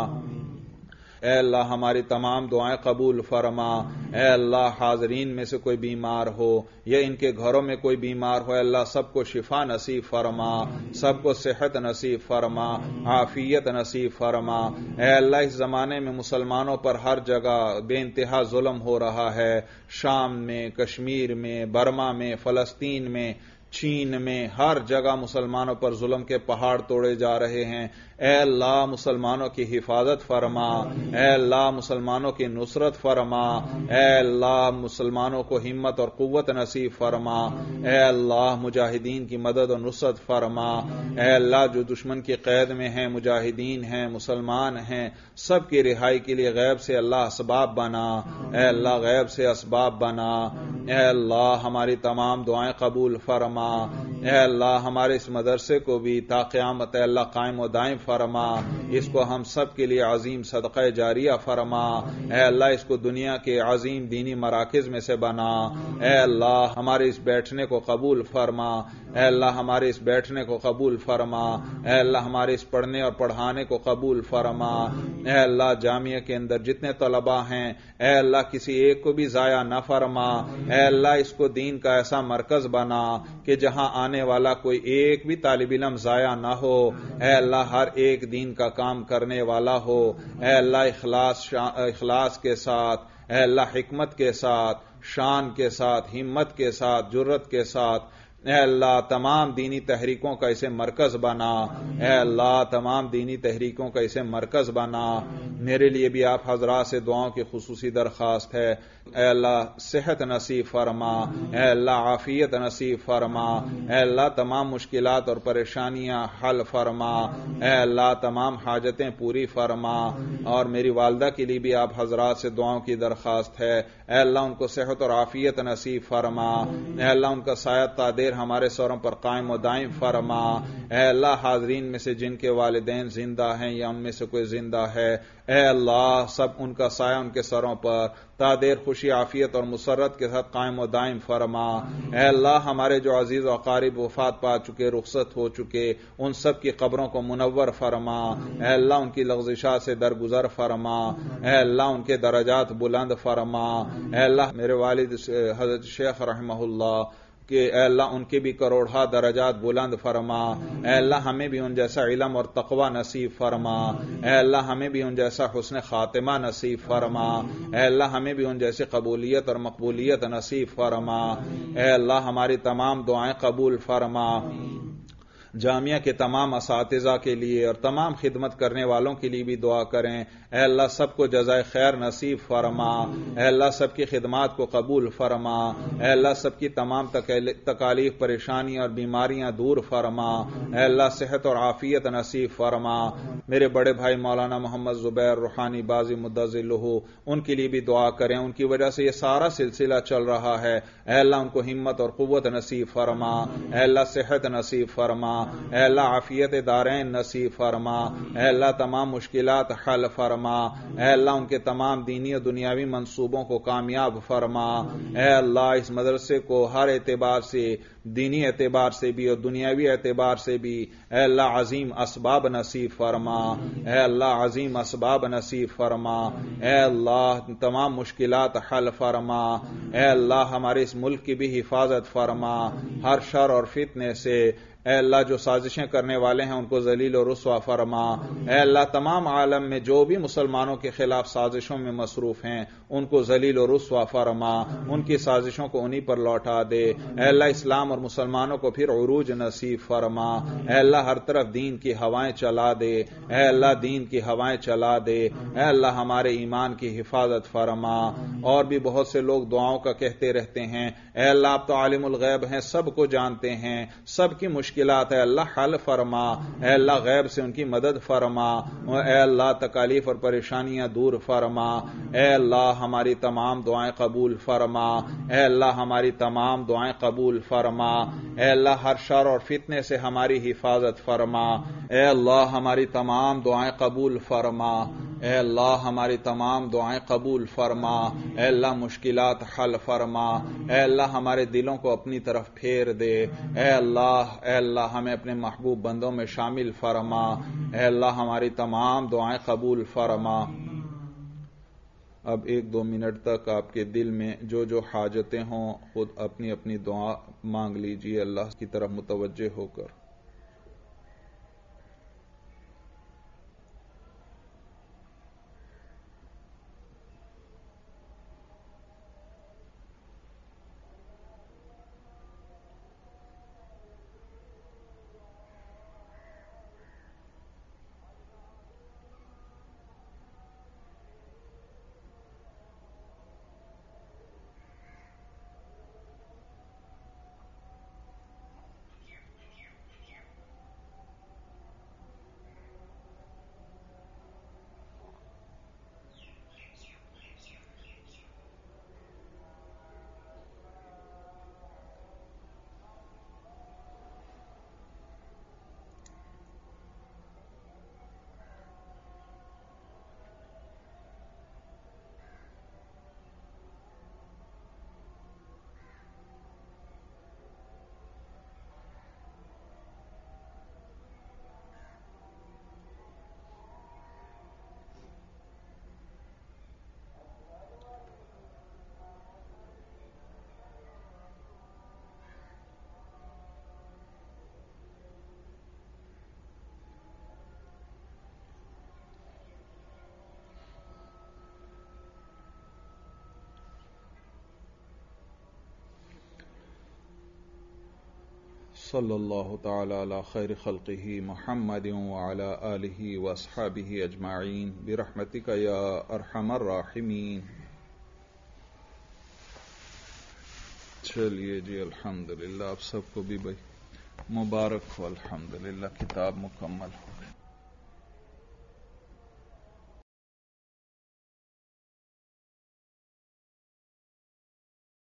अल्लाह हमारी तमाम दुआएं कबूल फरमा अल्लाह हाजरीन में से कोई बीमार हो या इनके घरों में कोई बीमार हो अल्लाह सबको शिफा नसीब फरमा सबको सेहत नसीब फरमा आफियत नसीब फरमा अल्लाह इस जमाने में मुसलमानों पर हर जगह बेानतहा जुल्म हो रहा है शाम में कश्मीर में बर्मा में फलस्तीन में चीन में हर जगह मुसलमानों पर जुल्म के पहाड़ तोड़े जा रहे हैं अल्लाह मुसलमानों की हिफाजत फरमा अल्लाह मुसलमानों की नुसरत फरमा अल्लाह मुसलमानों को हिम्मत और क़वत नसीब फरमा अल्लाह मुजाहिदीन की मदद और नुसरत फरमा अल्लाह जो दुश्मन की कैद में है मुजाहिदीन है मुसलमान हैं सबकी रिहाई के लिए गैब से अल्लाह इसबाब बना अल्लाह गैब से इसबाब बना अल्लाह हमारी तमाम दुआएं कबूल फरमा अल्लाह हमारे इस मदरसे को भी ताक़्यामत अल्लाह कायम व दायम फरमा इसको हम सब के लिए अजीम सदक़ जारिया फरमा ए अल्लाह इसको दुनिया के अजीम दीनी मराकज में से बना ए अल्लाह हमारे इस बैठने को कबूल फरमा ए अल्लाह हमारे इस बैठने को कबूल फरमा ए अल्लाह हमारे इस पढ़ने और पढ़ाने को कबूल फरमा ए अल्लाह जामिया के अंदर जितने तलबा हैं ए अल्लाह किसी एक को भी ज़ाया न फरमा ए अल्लाह इसको दीन का ऐसा मरकज बना कि जहां आने वाला कोई एक भी तालब इलम ज़ाया ना हो ए अल्लाह हर एक दिन का काम करने वाला हो अल्लाह इखलास इखलास के साथ अल्लाह हमत के साथ शान के साथ हिम्मत के साथ जुर्रत के साथ ए अल्लाह तमाम दीनी तहरीकों का इसे मरकज बना ए अल्लाह तमाम दीनी तहरीकों का इसे मरकज बना मेरे लिए भी आप हजरा से दुआओं की खसूसी दरखास्त है ए अल्लाह सेहत नसीब फरमा ए अल्लाह आफियत नसीब फरमा ए अल्लाह तमाम मुश्किल और परेशानियां हल फरमा ए अल्लाह तमाम हाजतें पूरी फरमा और मेरी वालदा के लिए भी आप हजरात से दुआओं की दरखास्त है ए अल्लाह उनको सेहत और आफियत नसीब फरमा ए अल्लाह उनका साया तादे देर हमारे सौरम पर कायम दायम फरमा ए अल्लाह हाजरीन में से जिनके वालदेन जिंदा हैं या उनमें से कोई जिंदा है ए अल्लाह सब उनका साया उनके सरों पर तादेर खुशी आफियत और मुसरत के साथ कायम दायम फरमा ए अल्लाह हमारे जो अजीज और कारिब वफात पा चुके रुखसत हो चुके उन सब की कब्रों को मुनवर फरमा ए अल्लाह उनकी लफ्जिशा से दरगुजर फरमा ए अल्लाह उनके दराजात बुलंद फरमा ए अल्लाह मेरे वालिद हजरत शेख रहमल्ला उनके अल्लाह उनके भी करोड़ा दर्जात बुलंद फरमा अल्लाह हमें भी उन जैसा इलम और तकवा नसीब फरमा अल्लाह हमें भी उन जैसा हुसन खातिमा नसीब फरमा अल्लाह हमें भी उन जैसी कबूलियत और मकबूलियत नसीब फरमा अल्लाह हमारी तमाम दुआएं कबूल फरमा जामिया के तमाम इस के लिए और तमाम खिदमत करने वालों के लिए भी दुआ करें अल्लाह सबको जजाय खैर नसीब फरमा अल्लाह सबकी खिदमत को कबूल फरमा अल्लाह सबकी तमाम तकालीफ परेशानी और बीमारियां दूर फरमा अल्लाह सेहत और आफियत नसीब फरमा मेरे बड़े भाई मौलाना मोहम्मद जुबैर रूहानी बाजी मुद्दजिलहू उनके लिए भी दुआ करें उनकी वजह से यह सारा सिलसिला चल रहा है अल्लाह उनको हिम्मत और कुत नसीब फरमा अल्लाह सेहत नसीब फरमा अहला आफियत दारैन नसीब फरमा अहला तमाम मुश्किल हल फरमा अहला उनके तमाम दीनी और दुनियावी मनसूबों को कामयाब फरमा अल्लाह इस मदरसे को हर एतबार से दीनी एतबार से भी और दुनियावी एतबार से भी अल्लाह अजीम इसबाब नसीब फरमा अल्लाह अजीम इसबाब नसीब फरमा अल्लाह तमाम मुश्किल हल फरमा अल्लाह हमारे इस मुल्क की भी हिफाजत फरमा हर शर और फितने से ए अल्लाह जो साजिशें करने वाले हैं उनको जलील और रसवा फरमा ए अल्लाह तमाम आलम में जो भी मुसलमानों के खिलाफ साजिशों में मसरूफ हैं उनको जलील और रुस्वा फरमा उनकी साजिशों को उन्हीं पर लौटा दे अल्लाह इस्लाम और मुसलमानों को फिर अरूज नसीब फरमा अल्लाह हर तरफ दीन की हवाएं चला दे अल्लाह दीन की हवाएं चला दे अल्लाह हमारे ईमान की हिफाजत फरमा और भी बहुत से लोग दुआओं का कहते रहते हैं अल्लाह आप तो आलिमुल गैब हैं सबको जानते हैं सबकी मुश्किल है अल्लाह हल फरमा अल्लाह गैब से उनकी मदद फरमा अल्लाह तकालीफ और परेशानियां दूर फरमा अल्लाह हमारी तमाम दुआएं कबूल फरमा एल्ला अल्लाह हमारी तमाम दुआएं कबूल फरमा एल्ला अल्लाह हर शर और फितने से हमारी हिफाजत फरमा एल्ला अल्लाह हमारी तमाम दुआएं कबूल फरमा एल्ला अल्लाह हमारी तमाम दुआएं कबूल फरमा एल्ला अल्लाह मुश्किलात हल फरमा एल्ला अल्लाह हमारे दिलों को अपनी तरफ फेर दे एल्ला अल्लाह अल्लाह हमें अपने महबूब बंदों में शामिल फरमा एल्ला अल्लाह हमारी तमाम दुआएं कबूल फरमा अब एक दो मिनट तक आपके दिल में जो जो हाजतें हों खुद अपनी अपनी दुआ मांग लीजिए अल्लाह की तरफ मुतवजह होकर सल्लल्लाहु ताला खैर खल्क ही महमद वाला आलि वसहाबी अजमाइन बिरहमतिक या अरहमर राहिमीन चलिए जी अल्हम्दुलिल्लाह आप सबको भी भाई मुबारक हो अल्हम्दुलिल्लाह किताब मुकम्मल हो